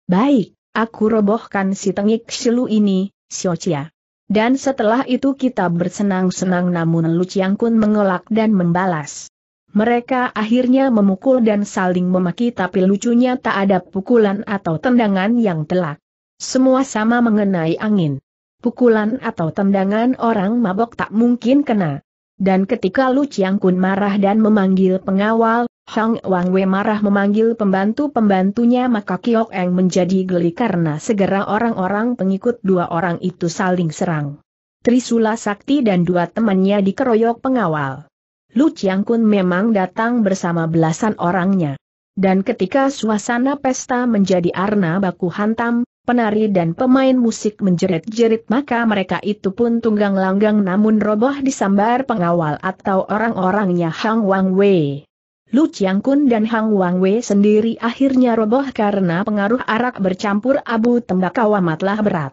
Baik, aku robohkan si tengik silu ini, Xiochia. Dan setelah itu kita bersenang-senang namun Lu Chiang Kun mengelak dan membalas. Mereka akhirnya memukul dan saling memaki tapi lucunya tak ada pukulan atau tendangan yang telak. Semua sama mengenai angin. Pukulan atau tendangan orang mabok tak mungkin kena. Dan ketika Lu Chiang Kun marah dan memanggil pengawal, Hang Wang Wei marah memanggil pembantu-pembantunya maka Kiok Eng menjadi geli karena segera orang-orang pengikut dua orang itu saling serang. Trisula Sakti dan dua temannya dikeroyok pengawal. Lu Chiang Kun memang datang bersama belasan orangnya. Dan ketika suasana pesta menjadi arna baku hantam, penari dan pemain musik menjerit-jerit maka mereka itu pun tunggang langgang namun roboh disambar pengawal atau orang-orangnya Hang Wang Wei. Lu Chiang Kun dan Hang Wang Wei sendiri akhirnya roboh karena pengaruh arak bercampur abu tembakau amatlah berat.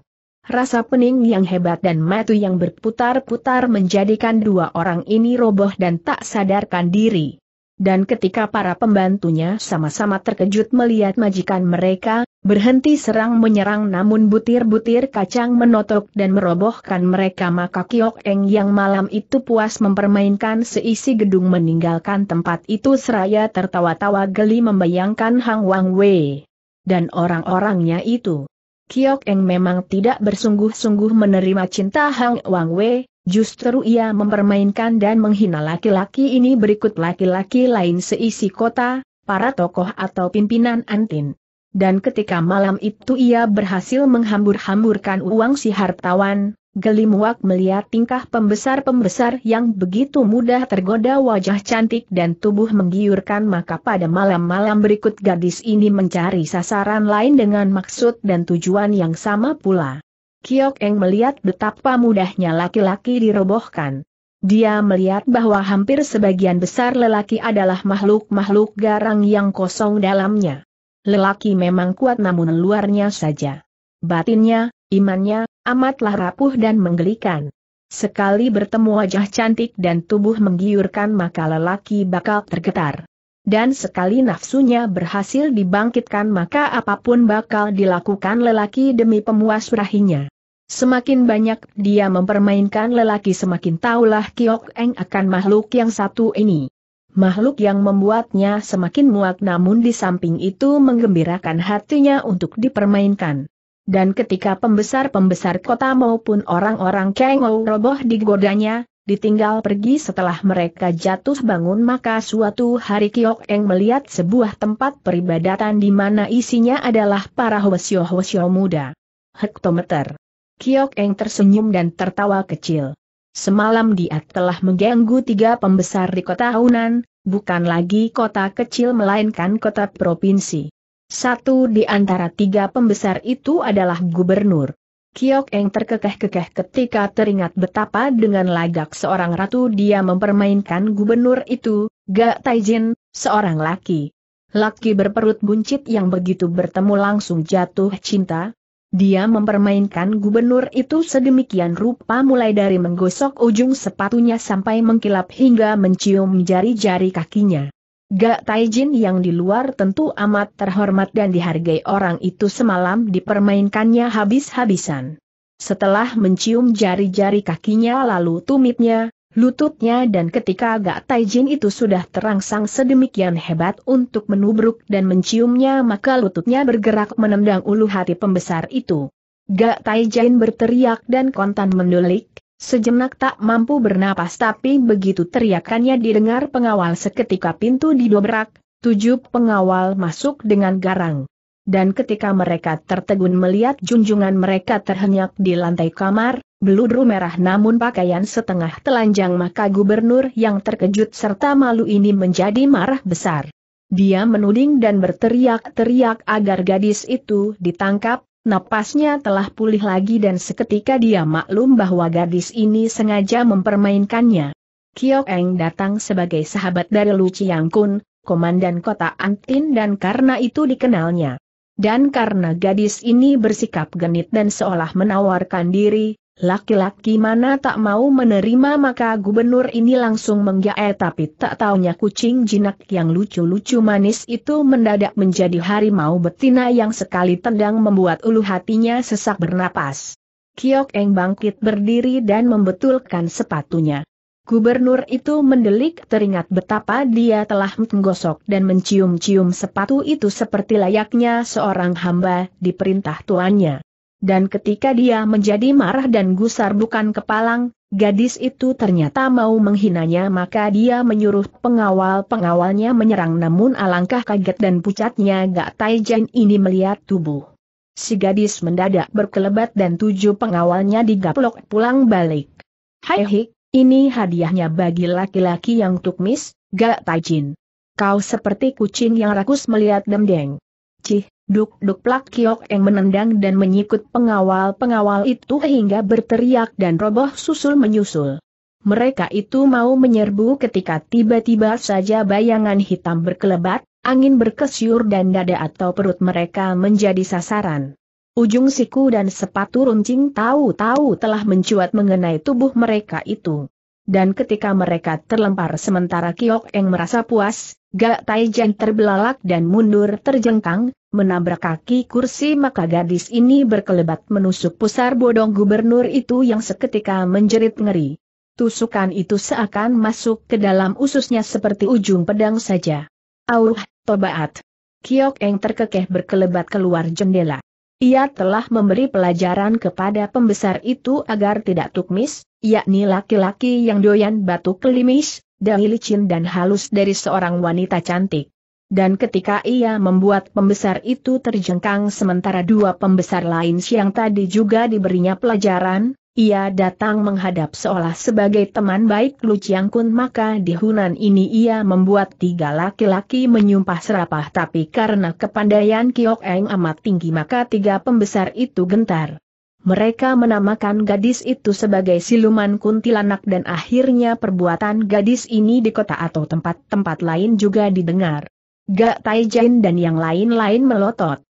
Rasa pening yang hebat dan matu yang berputar-putar menjadikan dua orang ini roboh dan tak sadarkan diri dan ketika para pembantunya sama-sama terkejut melihat majikan mereka, berhenti serang menyerang namun butir-butir kacang menotok dan merobohkan mereka maka Kiok Eng yang malam itu puas mempermainkan seisi gedung meninggalkan tempat itu seraya tertawa-tawa geli membayangkan Hang Wang Wei dan orang-orangnya itu. Kiok Eng memang tidak bersungguh-sungguh menerima cinta Hang Wang Wei, Justru ia mempermainkan dan menghina laki-laki ini berikut laki-laki lain seisi kota, para tokoh atau pimpinan antin. Dan ketika malam itu ia berhasil menghambur-hamburkan uang si hartawan, gelimuak melihat tingkah pembesar-pembesar yang begitu mudah tergoda wajah cantik dan tubuh menggiurkan maka pada malam-malam berikut gadis ini mencari sasaran lain dengan maksud dan tujuan yang sama pula. Kiok Eng melihat betapa mudahnya laki-laki dirobohkan. Dia melihat bahwa hampir sebagian besar lelaki adalah makhluk-makhluk garang yang kosong dalamnya. Lelaki memang kuat namun luarnya saja. Batinnya, imannya, amatlah rapuh dan menggelikan. Sekali bertemu wajah cantik dan tubuh menggiurkan maka lelaki bakal tergetar dan sekali nafsunya berhasil dibangkitkan maka apapun bakal dilakukan lelaki demi pemuas rahinya. Semakin banyak dia mempermainkan lelaki semakin tahulah Kiok Eng akan makhluk yang satu ini. Makhluk yang membuatnya semakin muak namun di samping itu menggembirakan hatinya untuk dipermainkan. Dan ketika pembesar-pembesar kota maupun orang-orang Kengou roboh digodanya, ditinggal pergi setelah mereka jatuh bangun maka suatu hari Kiok Eng melihat sebuah tempat peribadatan di mana isinya adalah para hwasyo-hwasyo muda. Hektometer. Kiok Eng tersenyum dan tertawa kecil. Semalam dia telah mengganggu tiga pembesar di kota Hunan, bukan lagi kota kecil melainkan kota provinsi. Satu di antara tiga pembesar itu adalah gubernur. Kiok Eng terkekeh-kekeh ketika teringat betapa dengan lagak seorang ratu dia mempermainkan gubernur itu, Gak Taijin, seorang laki. Laki berperut buncit yang begitu bertemu langsung jatuh cinta. Dia mempermainkan gubernur itu sedemikian rupa mulai dari menggosok ujung sepatunya sampai mengkilap hingga mencium jari-jari kakinya. Gak Taijin yang di luar tentu amat terhormat dan dihargai orang itu semalam dipermainkannya habis-habisan. Setelah mencium jari-jari kakinya lalu tumitnya, lututnya dan ketika Gak Taijin itu sudah terangsang sedemikian hebat untuk menubruk dan menciumnya maka lututnya bergerak menendang ulu hati pembesar itu. Gak Taijin berteriak dan kontan menulik, Sejenak tak mampu bernapas tapi begitu teriakannya didengar pengawal seketika pintu didobrak, tujuh pengawal masuk dengan garang. Dan ketika mereka tertegun melihat junjungan mereka terhenyak di lantai kamar, beludru merah namun pakaian setengah telanjang maka gubernur yang terkejut serta malu ini menjadi marah besar. Dia menuding dan berteriak-teriak agar gadis itu ditangkap, Napasnya telah pulih lagi dan seketika dia maklum bahwa gadis ini sengaja mempermainkannya. Kiok Eng datang sebagai sahabat dari Lu Chiang Kun, komandan kota Antin dan karena itu dikenalnya. Dan karena gadis ini bersikap genit dan seolah menawarkan diri, Laki-laki mana tak mau menerima maka gubernur ini langsung menggae eh, tapi tak taunya kucing jinak yang lucu-lucu manis itu mendadak menjadi harimau betina yang sekali tendang membuat ulu hatinya sesak bernapas. Kiok Eng bangkit berdiri dan membetulkan sepatunya. Gubernur itu mendelik teringat betapa dia telah menggosok dan mencium-cium sepatu itu seperti layaknya seorang hamba diperintah tuannya. Dan ketika dia menjadi marah dan gusar bukan kepalang, gadis itu ternyata mau menghinanya maka dia menyuruh pengawal-pengawalnya menyerang namun alangkah kaget dan pucatnya Gak Taijin ini melihat tubuh. Si gadis mendadak berkelebat dan tujuh pengawalnya digaplok pulang balik. Hai hik, ini hadiahnya bagi laki-laki yang tukmis, Gak Taijin. Kau seperti kucing yang rakus melihat demdeng. Cih, Duk-duk plak kiok yang menendang dan menyikut pengawal-pengawal itu hingga berteriak dan roboh susul menyusul. Mereka itu mau menyerbu ketika tiba-tiba saja bayangan hitam berkelebat, angin berkesyur dan dada atau perut mereka menjadi sasaran. Ujung siku dan sepatu runcing tahu-tahu telah mencuat mengenai tubuh mereka itu dan ketika mereka terlempar sementara Kiok Eng merasa puas, Gak Taijan terbelalak dan mundur terjengkang, menabrak kaki kursi maka gadis ini berkelebat menusuk pusar bodong gubernur itu yang seketika menjerit ngeri. Tusukan itu seakan masuk ke dalam ususnya seperti ujung pedang saja. Auh, tobaat. Kiok Eng terkekeh berkelebat keluar jendela. Ia telah memberi pelajaran kepada pembesar itu agar tidak tukmis, yakni laki-laki yang doyan batu kelimis, dan licin dan halus dari seorang wanita cantik. Dan ketika ia membuat pembesar itu terjengkang sementara dua pembesar lain siang tadi juga diberinya pelajaran, ia datang menghadap seolah sebagai teman baik Lu Chiang Kun maka di Hunan ini ia membuat tiga laki-laki menyumpah serapah tapi karena kepandaian Kiok Eng amat tinggi maka tiga pembesar itu gentar. Mereka menamakan gadis itu sebagai siluman kuntilanak dan akhirnya perbuatan gadis ini di kota atau tempat-tempat lain juga didengar. Gak Taijin dan yang lain-lain melotot.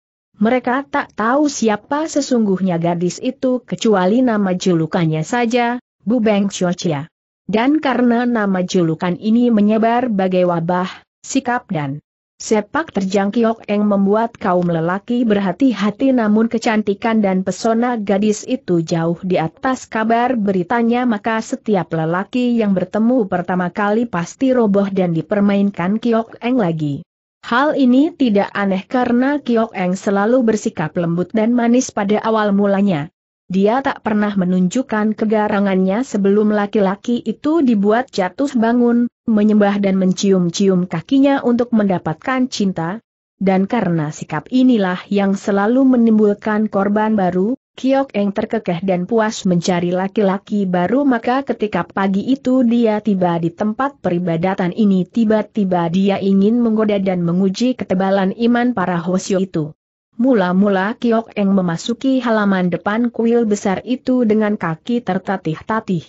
Mereka tak tahu siapa sesungguhnya gadis itu kecuali nama julukannya saja, Bu Beng Chia. Dan karena nama julukan ini menyebar bagai wabah, sikap dan sepak terjang Kiok Eng membuat kaum lelaki berhati-hati namun kecantikan dan pesona gadis itu jauh di atas kabar beritanya maka setiap lelaki yang bertemu pertama kali pasti roboh dan dipermainkan Kiok Eng lagi. Hal ini tidak aneh karena Kiok Eng selalu bersikap lembut dan manis pada awal mulanya. Dia tak pernah menunjukkan kegarangannya sebelum laki-laki itu dibuat jatuh bangun, menyembah dan mencium-cium kakinya untuk mendapatkan cinta. Dan karena sikap inilah yang selalu menimbulkan korban baru, Kiok Eng terkekeh dan puas mencari laki-laki baru maka ketika pagi itu dia tiba di tempat peribadatan ini tiba-tiba dia ingin menggoda dan menguji ketebalan iman para hosyo itu. Mula-mula Kiok Eng memasuki halaman depan kuil besar itu dengan kaki tertatih-tatih.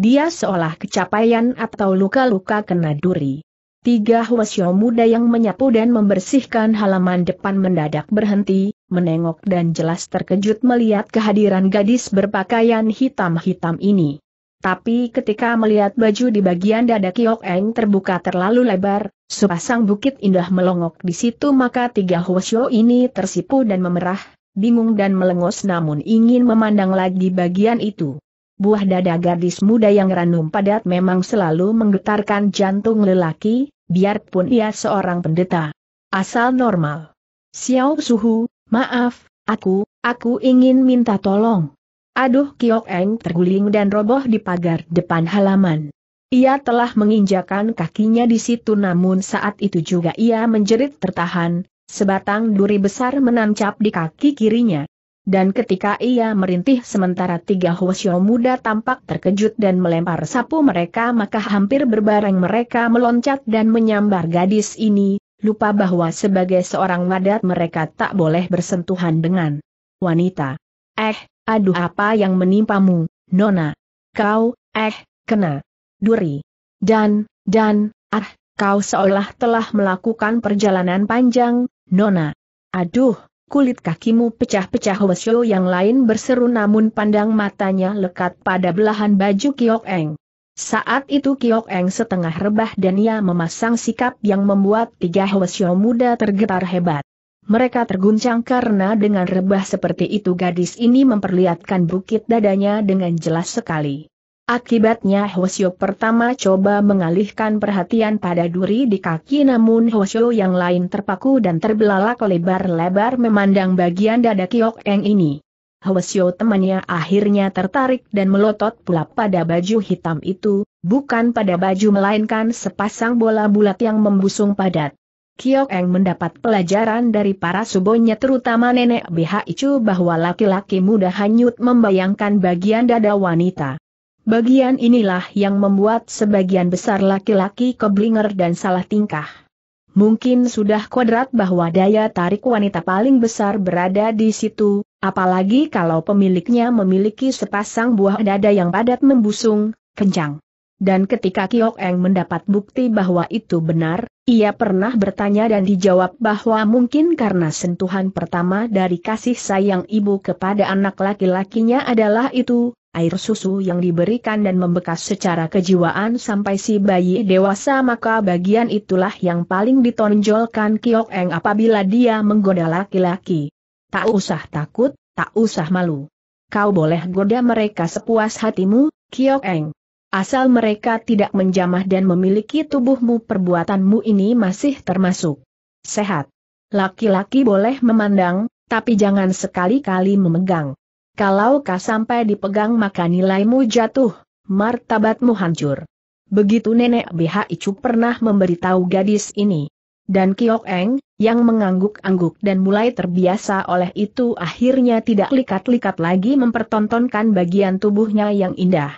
Dia seolah kecapaian atau luka-luka kena duri. Tiga hwasyo muda yang menyapu dan membersihkan halaman depan mendadak berhenti, menengok dan jelas terkejut melihat kehadiran gadis berpakaian hitam-hitam ini. Tapi ketika melihat baju di bagian dada Kiok Eng terbuka terlalu lebar, sepasang bukit indah melongok di situ maka tiga Hwasyo ini tersipu dan memerah, bingung dan melengos namun ingin memandang lagi bagian itu. Buah dada gadis muda yang ranum padat memang selalu menggetarkan jantung lelaki, biarpun ia seorang pendeta. Asal normal. Xiao Suhu, Maaf, aku, aku ingin minta tolong. Aduh Kiok Eng terguling dan roboh di pagar depan halaman. Ia telah menginjakan kakinya di situ namun saat itu juga ia menjerit tertahan, sebatang duri besar menancap di kaki kirinya. Dan ketika ia merintih sementara tiga Hwasyo muda tampak terkejut dan melempar sapu mereka maka hampir berbareng mereka meloncat dan menyambar gadis ini, lupa bahwa sebagai seorang wadat mereka tak boleh bersentuhan dengan wanita. Eh, aduh apa yang menimpamu, Nona? Kau, eh, kena. Duri. Dan, dan, ah, kau seolah telah melakukan perjalanan panjang, Nona. Aduh, kulit kakimu pecah-pecah Wesyo yang lain berseru namun pandang matanya lekat pada belahan baju Kiok Eng. Saat itu Kiok Eng setengah rebah dan ia memasang sikap yang membuat tiga Hwasyo muda tergetar hebat. Mereka terguncang karena dengan rebah seperti itu gadis ini memperlihatkan bukit dadanya dengan jelas sekali. Akibatnya Hwasyo pertama coba mengalihkan perhatian pada duri di kaki namun Hwasyo yang lain terpaku dan terbelalak lebar-lebar memandang bagian dada Kiok Eng ini. Hwasyo temannya akhirnya tertarik dan melotot pula pada baju hitam itu, bukan pada baju melainkan sepasang bola bulat yang membusung padat. Kiok Eng mendapat pelajaran dari para subonya terutama nenek BH Icu bahwa laki-laki muda hanyut membayangkan bagian dada wanita. Bagian inilah yang membuat sebagian besar laki-laki keblinger dan salah tingkah mungkin sudah kodrat bahwa daya tarik wanita paling besar berada di situ, apalagi kalau pemiliknya memiliki sepasang buah dada yang padat membusung, kencang. Dan ketika Kiok Eng mendapat bukti bahwa itu benar, ia pernah bertanya dan dijawab bahwa mungkin karena sentuhan pertama dari kasih sayang ibu kepada anak laki-lakinya adalah itu, air susu yang diberikan dan membekas secara kejiwaan sampai si bayi dewasa maka bagian itulah yang paling ditonjolkan Kiok Eng apabila dia menggoda laki-laki. Tak usah takut, tak usah malu. Kau boleh goda mereka sepuas hatimu, Kiok Eng. Asal mereka tidak menjamah dan memiliki tubuhmu perbuatanmu ini masih termasuk sehat. Laki-laki boleh memandang, tapi jangan sekali-kali memegang. Kalau kau sampai dipegang maka nilaimu jatuh, martabatmu hancur. Begitu nenek Icu pernah memberitahu gadis ini. Dan Kiok Eng, yang mengangguk-angguk dan mulai terbiasa oleh itu akhirnya tidak likat-likat lagi mempertontonkan bagian tubuhnya yang indah.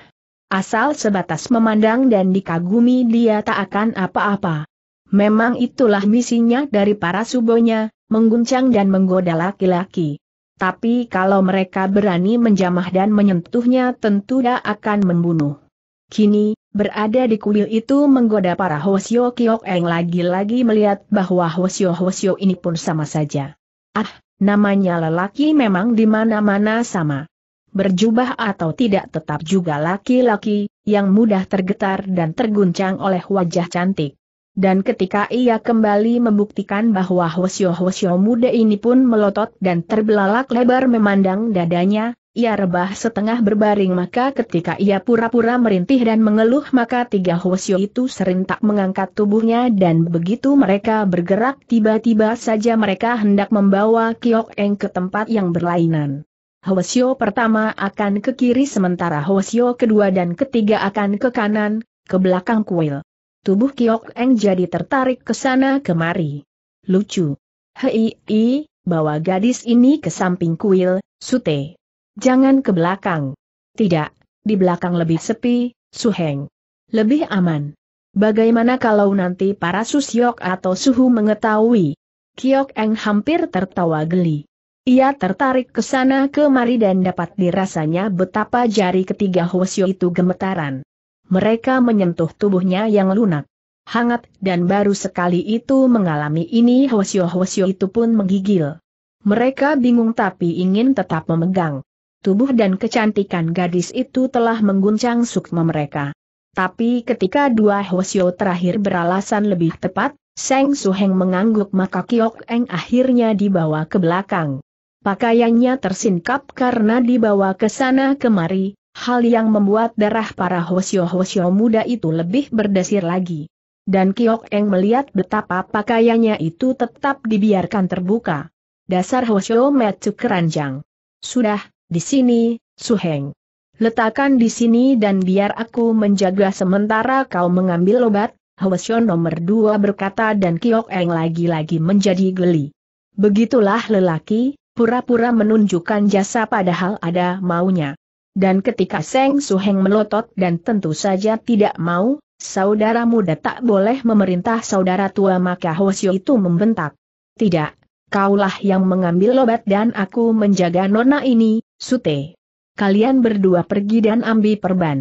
Asal sebatas memandang dan dikagumi dia tak akan apa-apa. Memang itulah misinya dari para subonya, mengguncang dan menggoda laki-laki tapi kalau mereka berani menjamah dan menyentuhnya tentu dia akan membunuh. Kini, berada di kuil itu menggoda para Hosio Kiok Eng lagi-lagi melihat bahwa Hosio-Hosio ini pun sama saja. Ah, namanya lelaki memang di mana-mana sama. Berjubah atau tidak tetap juga laki-laki, yang mudah tergetar dan terguncang oleh wajah cantik. Dan ketika ia kembali membuktikan bahwa Hwasyo-Hwasyo muda ini pun melotot dan terbelalak lebar memandang dadanya, ia rebah setengah berbaring maka ketika ia pura-pura merintih dan mengeluh maka tiga Hwasyo itu serentak mengangkat tubuhnya dan begitu mereka bergerak tiba-tiba saja mereka hendak membawa Kiok Eng ke tempat yang berlainan. Hwasyo pertama akan ke kiri sementara Hwasyo kedua dan ketiga akan ke kanan, ke belakang kuil. Tubuh Kiok Eng jadi tertarik ke sana kemari. Lucu. Hei, i, bawa gadis ini ke samping kuil, sute. Jangan ke belakang. Tidak, di belakang lebih sepi, suheng. Lebih aman. Bagaimana kalau nanti para susyok atau suhu mengetahui? Kiok Eng hampir tertawa geli. Ia tertarik ke sana kemari dan dapat dirasanya betapa jari ketiga Hwasyo itu gemetaran mereka menyentuh tubuhnya yang lunak. Hangat dan baru sekali itu mengalami ini Hwasyo-Hwasyo itu pun menggigil. Mereka bingung tapi ingin tetap memegang. Tubuh dan kecantikan gadis itu telah mengguncang sukma mereka. Tapi ketika dua Hwasyo terakhir beralasan lebih tepat, Seng Suheng mengangguk maka Kiok Eng akhirnya dibawa ke belakang. Pakaiannya tersingkap karena dibawa ke sana kemari, Hal yang membuat darah para hosio-hosio muda itu lebih berdesir lagi. Dan Kiok Eng melihat betapa pakaiannya itu tetap dibiarkan terbuka. Dasar hosio metu keranjang. Sudah, di sini, Suheng. Letakkan di sini dan biar aku menjaga sementara kau mengambil obat, Hwasyo nomor dua berkata dan Kiok Eng lagi-lagi menjadi geli. Begitulah lelaki, pura-pura menunjukkan jasa padahal ada maunya. Dan ketika Seng Suheng melotot dan tentu saja tidak mau, saudara muda tak boleh memerintah saudara tua maka Hosio itu membentak. Tidak, kaulah yang mengambil obat dan aku menjaga nona ini, Sute. Kalian berdua pergi dan ambil perban.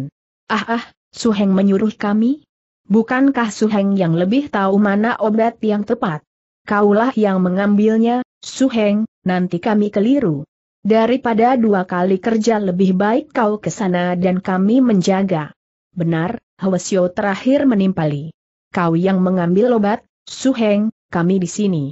Ah ah, Suheng menyuruh kami? Bukankah Suheng yang lebih tahu mana obat yang tepat? Kaulah yang mengambilnya, Suheng, nanti kami keliru. Daripada dua kali kerja lebih baik kau ke sana dan kami menjaga. Benar, Hwasyo terakhir menimpali. Kau yang mengambil obat, Suheng, kami di sini.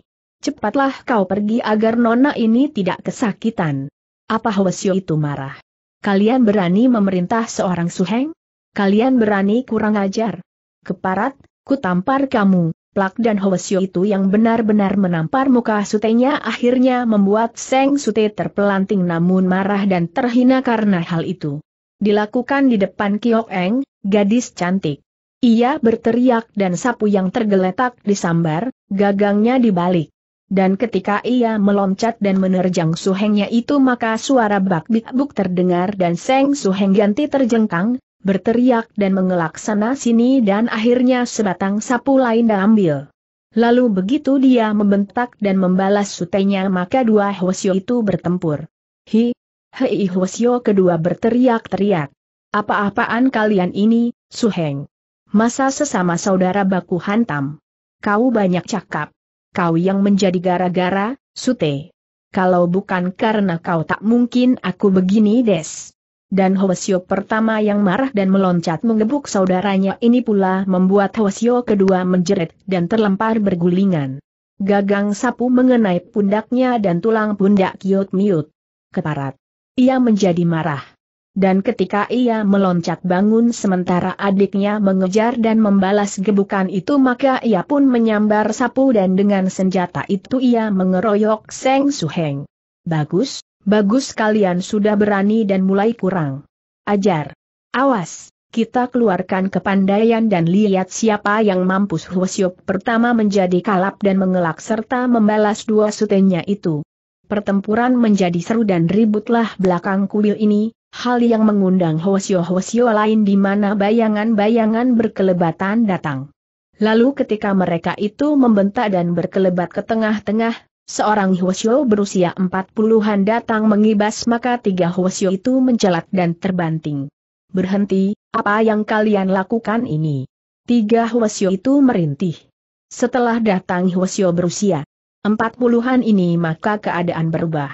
Cepatlah kau pergi agar nona ini tidak kesakitan. Apa Hwasyo itu marah? Kalian berani memerintah seorang Suheng? Kalian berani kurang ajar? Keparat, ku tampar kamu, Plak dan Hoesio itu yang benar-benar menampar muka sutenya akhirnya membuat Seng Sute terpelanting namun marah dan terhina karena hal itu. Dilakukan di depan Kiok Eng, gadis cantik. Ia berteriak dan sapu yang tergeletak disambar, gagangnya dibalik. Dan ketika ia meloncat dan menerjang suhengnya itu maka suara bak-bik-buk terdengar dan Seng Suheng ganti terjengkang, berteriak dan mengelak sana sini dan akhirnya sebatang sapu lain diambil. Lalu begitu dia membentak dan membalas sutenya maka dua Hwasyo itu bertempur. Hi, hei Hwasyo kedua berteriak-teriak. Apa-apaan kalian ini, Suheng? Masa sesama saudara baku hantam? Kau banyak cakap. Kau yang menjadi gara-gara, Sute. Kalau bukan karena kau tak mungkin aku begini des dan Hwasyo pertama yang marah dan meloncat mengebuk saudaranya ini pula membuat Hwasyo kedua menjerit dan terlempar bergulingan. Gagang sapu mengenai pundaknya dan tulang pundak Kiot Miut. Keparat. Ia menjadi marah. Dan ketika ia meloncat bangun sementara adiknya mengejar dan membalas gebukan itu maka ia pun menyambar sapu dan dengan senjata itu ia mengeroyok Seng Suheng. Bagus, Bagus kalian sudah berani dan mulai kurang. Ajar. Awas, kita keluarkan kepandaian dan lihat siapa yang mampu. Huosyok pertama menjadi kalap dan mengelak serta membalas dua sutenya itu. Pertempuran menjadi seru dan ributlah belakang kuil ini, hal yang mengundang Huosyok-Huosyok lain di mana bayangan-bayangan berkelebatan datang. Lalu ketika mereka itu membentak dan berkelebat ke tengah-tengah, Seorang Hwasyo berusia empat puluhan datang mengibas maka tiga Hwasyo itu mencelat dan terbanting. Berhenti, apa yang kalian lakukan ini? Tiga Hwasyo itu merintih. Setelah datang Hwasyo berusia empat puluhan ini maka keadaan berubah.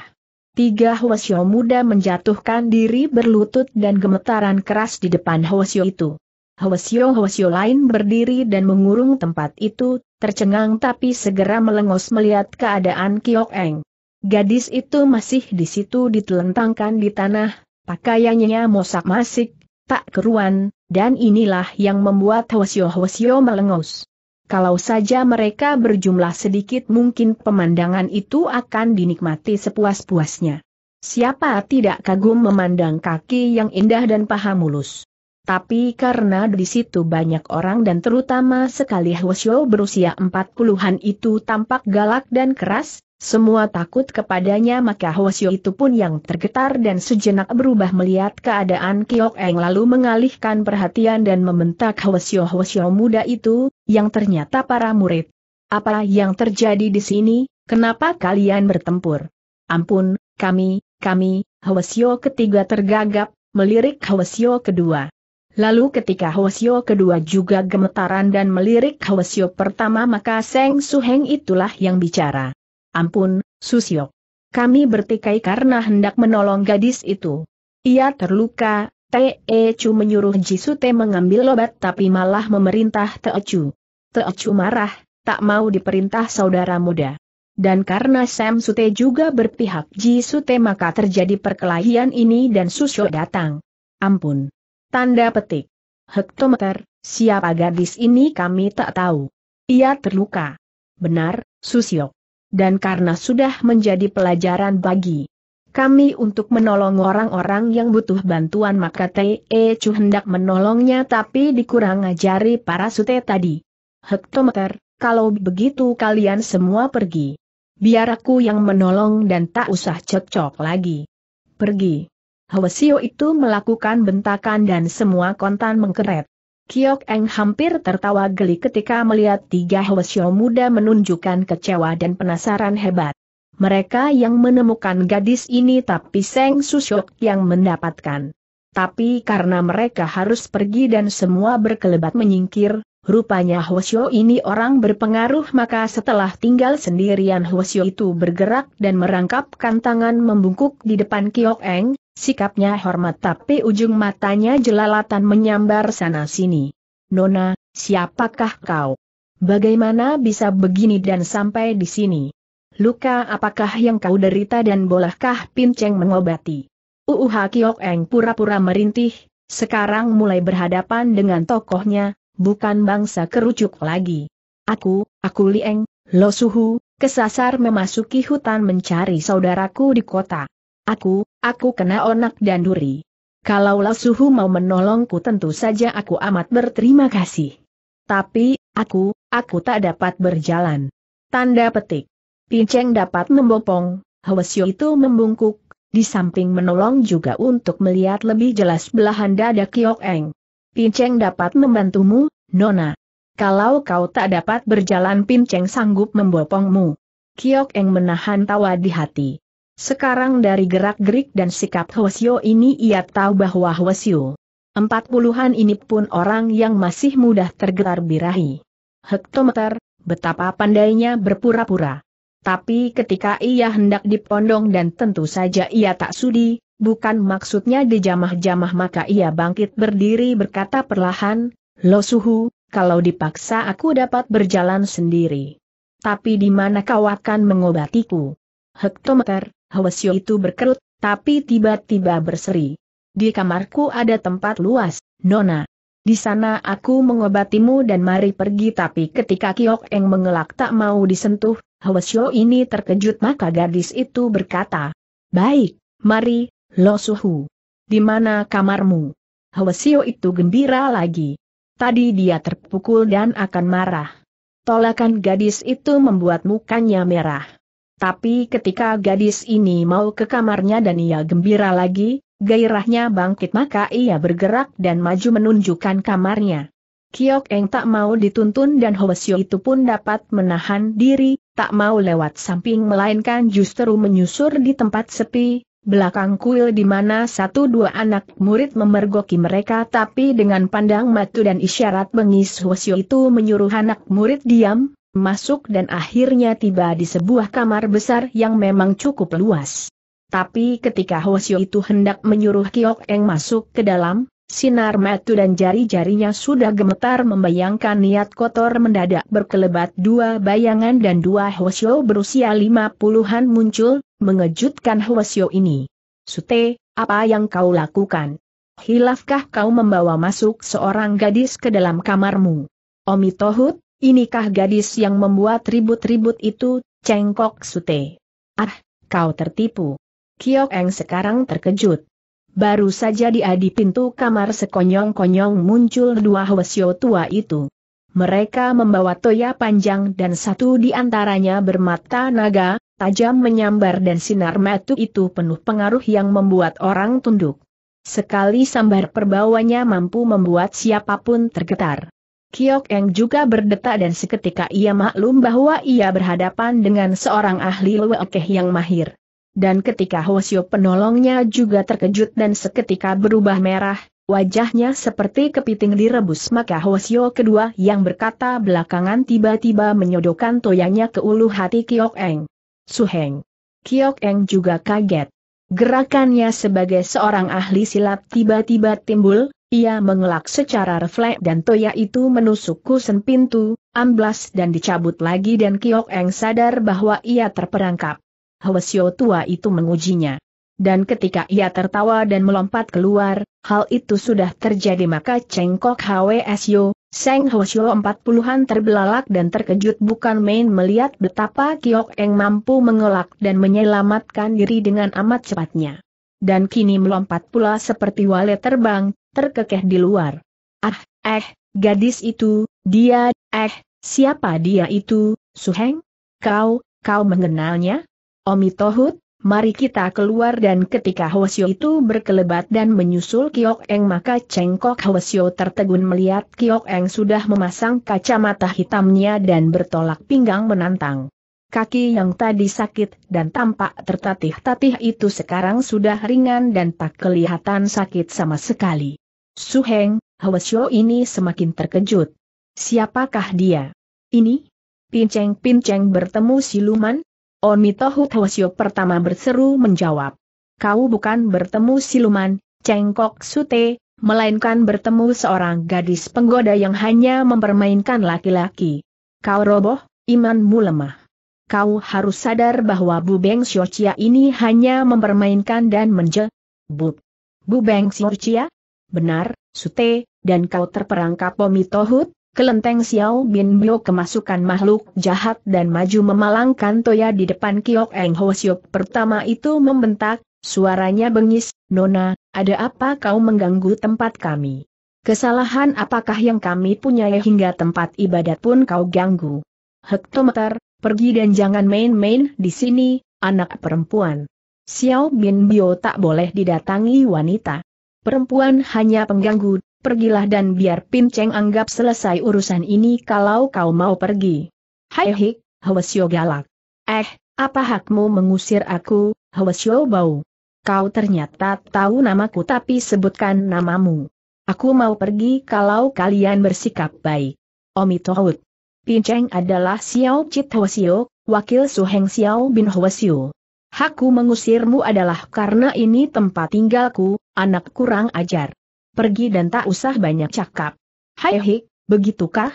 Tiga Hwasyo muda menjatuhkan diri berlutut dan gemetaran keras di depan Hwasyo itu. Hwasyo-Hwasyo lain berdiri dan mengurung tempat itu, tercengang tapi segera melengos melihat keadaan Kiok Eng. Gadis itu masih di situ ditelentangkan di tanah, pakaiannya mosak masik, tak keruan, dan inilah yang membuat Hwasyo-Hwasyo melengos. Kalau saja mereka berjumlah sedikit mungkin pemandangan itu akan dinikmati sepuas-puasnya. Siapa tidak kagum memandang kaki yang indah dan paha mulus. Tapi karena di situ banyak orang dan terutama sekali Hwasyo berusia 40-an itu tampak galak dan keras, semua takut kepadanya maka Hwasyo itu pun yang tergetar dan sejenak berubah melihat keadaan Kiok Eng lalu mengalihkan perhatian dan membentak Hwasyo-Hwasyo muda itu, yang ternyata para murid. Apa yang terjadi di sini, kenapa kalian bertempur? Ampun, kami, kami, Hwasyo ketiga tergagap, melirik Hwasyo kedua. Lalu ketika Hwasyo kedua juga gemetaran dan melirik Hwasyo pertama maka Seng Suheng itulah yang bicara. Ampun, Susyo. Kami bertikai karena hendak menolong gadis itu. Ia terluka, Te Chu menyuruh Jisute mengambil obat tapi malah memerintah Te Te Chu marah, tak mau diperintah saudara muda. Dan karena Sam Sute juga berpihak Jisute maka terjadi perkelahian ini dan Susyo datang. Ampun. Tanda petik. Hektometer, siapa gadis ini kami tak tahu. Ia terluka. Benar, Susio. Dan karena sudah menjadi pelajaran bagi kami untuk menolong orang-orang yang butuh bantuan maka Te Chu hendak menolongnya tapi dikurang ajari para sute tadi. Hektometer, kalau begitu kalian semua pergi. Biar aku yang menolong dan tak usah cocok lagi. Pergi. Hwasio itu melakukan bentakan dan semua kontan mengkeret. Kiok Eng hampir tertawa geli ketika melihat tiga Hwasio muda menunjukkan kecewa dan penasaran hebat. Mereka yang menemukan gadis ini tapi Seng Susyok yang mendapatkan. Tapi karena mereka harus pergi dan semua berkelebat menyingkir, rupanya Hwasio ini orang berpengaruh maka setelah tinggal sendirian Hwasio itu bergerak dan merangkapkan tangan membungkuk di depan Kiok Eng, Sikapnya hormat tapi ujung matanya jelalatan menyambar sana-sini. Nona, siapakah kau? Bagaimana bisa begini dan sampai di sini? Luka apakah yang kau derita dan bolehkah Pinceng mengobati? Uuha Kiok Eng pura-pura merintih, sekarang mulai berhadapan dengan tokohnya, bukan bangsa kerucuk lagi. Aku, aku Lieng, Lo Suhu, kesasar memasuki hutan mencari saudaraku di kota. Aku, aku kena onak dan duri. Kalaulah suhu mau menolongku tentu saja aku amat berterima kasih. Tapi, aku, aku tak dapat berjalan. Tanda petik. Pinceng dapat membopong, Hwesyo itu membungkuk, di samping menolong juga untuk melihat lebih jelas belahan dada Kiok Eng. Pinceng dapat membantumu, Nona. Kalau kau tak dapat berjalan Pinceng sanggup membopongmu. Kiok Eng menahan tawa di hati. Sekarang dari gerak-gerik dan sikap Hwasyo ini ia tahu bahwa Hwasyo empat puluhan ini pun orang yang masih mudah tergetar birahi. Hektometer, betapa pandainya berpura-pura. Tapi ketika ia hendak dipondong dan tentu saja ia tak sudi, bukan maksudnya dijamah-jamah maka ia bangkit berdiri berkata perlahan, Lo suhu, kalau dipaksa aku dapat berjalan sendiri. Tapi di mana kau akan mengobatiku? Hektometer, Hwasyo itu berkerut, tapi tiba-tiba berseri. Di kamarku ada tempat luas, Nona. Di sana aku mengobatimu dan mari pergi tapi ketika Kiok Eng mengelak tak mau disentuh, Hwasyo ini terkejut maka gadis itu berkata, Baik, mari, Lo Suhu. Di mana kamarmu? Hwasyo itu gembira lagi. Tadi dia terpukul dan akan marah. Tolakan gadis itu membuat mukanya merah. Tapi ketika gadis ini mau ke kamarnya dan ia gembira lagi, gairahnya bangkit maka ia bergerak dan maju menunjukkan kamarnya. Kiok Eng tak mau dituntun dan Hoesyo itu pun dapat menahan diri, tak mau lewat samping melainkan justru menyusur di tempat sepi, belakang kuil di mana satu dua anak murid memergoki mereka tapi dengan pandang matu dan isyarat bengis Hoesyo itu menyuruh anak murid diam, masuk dan akhirnya tiba di sebuah kamar besar yang memang cukup luas. Tapi ketika Hosio itu hendak menyuruh Kiok Eng masuk ke dalam, sinar metu dan jari-jarinya sudah gemetar membayangkan niat kotor mendadak berkelebat dua bayangan dan dua Hosio berusia lima puluhan muncul, mengejutkan Hosio ini. Sute, apa yang kau lakukan? Hilafkah kau membawa masuk seorang gadis ke dalam kamarmu? Omi Inikah gadis yang membuat ribut-ribut itu, cengkok sute? Ah, kau tertipu. Kiok Eng sekarang terkejut. Baru saja dia di pintu kamar sekonyong-konyong muncul dua hwasyo tua itu. Mereka membawa toya panjang dan satu di antaranya bermata naga, tajam menyambar dan sinar metu itu penuh pengaruh yang membuat orang tunduk. Sekali sambar perbawanya mampu membuat siapapun tergetar. Kiok Eng juga berdetak dan seketika ia maklum bahwa ia berhadapan dengan seorang ahli lewekeh yang mahir. Dan ketika Hwasyo penolongnya juga terkejut dan seketika berubah merah, wajahnya seperti kepiting direbus maka Hwasyo kedua yang berkata belakangan tiba-tiba menyodokkan toyanya ke ulu hati Kiok Eng. Suheng. Kiok Eng juga kaget. Gerakannya sebagai seorang ahli silat tiba-tiba timbul, ia mengelak secara refleks dan toya itu menusuk kusen pintu, amblas dan dicabut lagi dan Kiok Eng sadar bahwa ia terperangkap. Hwasyo tua itu mengujinya. Dan ketika ia tertawa dan melompat keluar, hal itu sudah terjadi maka cengkok HWSyo, Seng Hwasyo empat puluhan terbelalak dan terkejut bukan main melihat betapa Kiok Eng mampu mengelak dan menyelamatkan diri dengan amat cepatnya. Dan kini melompat pula seperti wale terbang, terkekeh di luar. Ah, eh, gadis itu, dia, eh, siapa dia itu, Suheng? Kau, kau mengenalnya? Omi Tohut, mari kita keluar dan ketika Hwasyo itu berkelebat dan menyusul Kiok Eng maka cengkok Hwasyo tertegun melihat Kiok Eng sudah memasang kacamata hitamnya dan bertolak pinggang menantang. Kaki yang tadi sakit dan tampak tertatih-tatih itu sekarang sudah ringan dan tak kelihatan sakit sama sekali. Suheng, Hwasyo ini semakin terkejut. Siapakah dia? Ini? Pinceng-pinceng bertemu siluman? Hwa Hwasyo pertama berseru menjawab. Kau bukan bertemu siluman, Cengkok Sute, melainkan bertemu seorang gadis penggoda yang hanya mempermainkan laki-laki. Kau roboh, imanmu lemah. Kau harus sadar bahwa Bu Beng Chia ini hanya mempermainkan dan menje... Bu... Bu Beng Chia? Benar, Sute, dan kau terperangkap Pomi Tohut, kelenteng Xiao Bin Bio kemasukan makhluk jahat dan maju memalangkan Toya di depan Kiok Eng Ho pertama itu membentak, suaranya bengis, Nona, ada apa kau mengganggu tempat kami? Kesalahan apakah yang kami punyai hingga tempat ibadat pun kau ganggu? Hektometer, pergi dan jangan main-main di sini, anak perempuan. Xiao Bin Bio tak boleh didatangi wanita perempuan hanya pengganggu, pergilah dan biar Pin Cheng anggap selesai urusan ini kalau kau mau pergi. Hai hik, Hwasyo galak. Eh, apa hakmu mengusir aku, Hwasyo bau? Kau ternyata tahu namaku tapi sebutkan namamu. Aku mau pergi kalau kalian bersikap baik. Omitohut. Pinceng adalah Xiao Chit Hwasyo, wakil Suheng Xiao bin Hwasyo. Haku mengusirmu adalah karena ini tempat tinggalku, anak kurang ajar. Pergi dan tak usah banyak cakap. Hai hik, begitukah?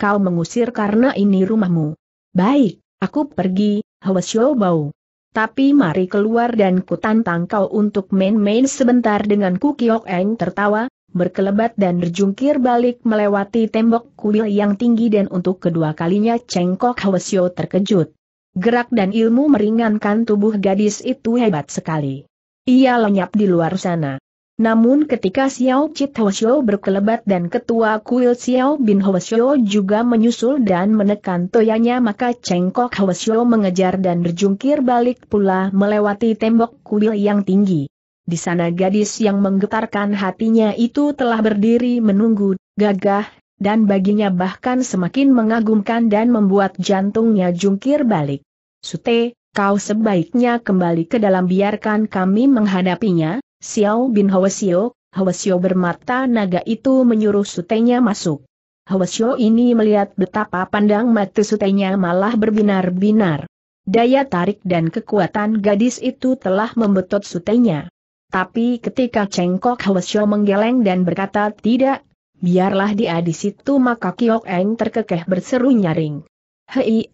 Kau mengusir karena ini rumahmu. Baik, aku pergi, Hwasyo bau. Tapi mari keluar dan ku tantang kau untuk main-main sebentar dengan ku Eng tertawa, berkelebat dan berjungkir balik melewati tembok kuil yang tinggi dan untuk kedua kalinya Cengkok Hwasyo terkejut. Gerak dan ilmu meringankan tubuh gadis itu hebat sekali. Ia lenyap di luar sana. Namun ketika Xiao Chit Hoshio berkelebat dan ketua kuil Xiao Bin Hoshio juga menyusul dan menekan toyanya maka cengkok Hoshio mengejar dan berjungkir balik pula melewati tembok kuil yang tinggi. Di sana gadis yang menggetarkan hatinya itu telah berdiri menunggu, gagah, dan baginya bahkan semakin mengagumkan dan membuat jantungnya jungkir balik. Sute, kau sebaiknya kembali ke dalam biarkan kami menghadapinya, Xiao bin Hwasio, Hwasio bermata naga itu menyuruh sutenya masuk. Hwasio ini melihat betapa pandang mata sutenya malah berbinar-binar. Daya tarik dan kekuatan gadis itu telah membetot sutenya. Tapi ketika cengkok Hwasio menggeleng dan berkata tidak, biarlah dia di situ maka Kiok Eng terkekeh berseru nyaring. Hei,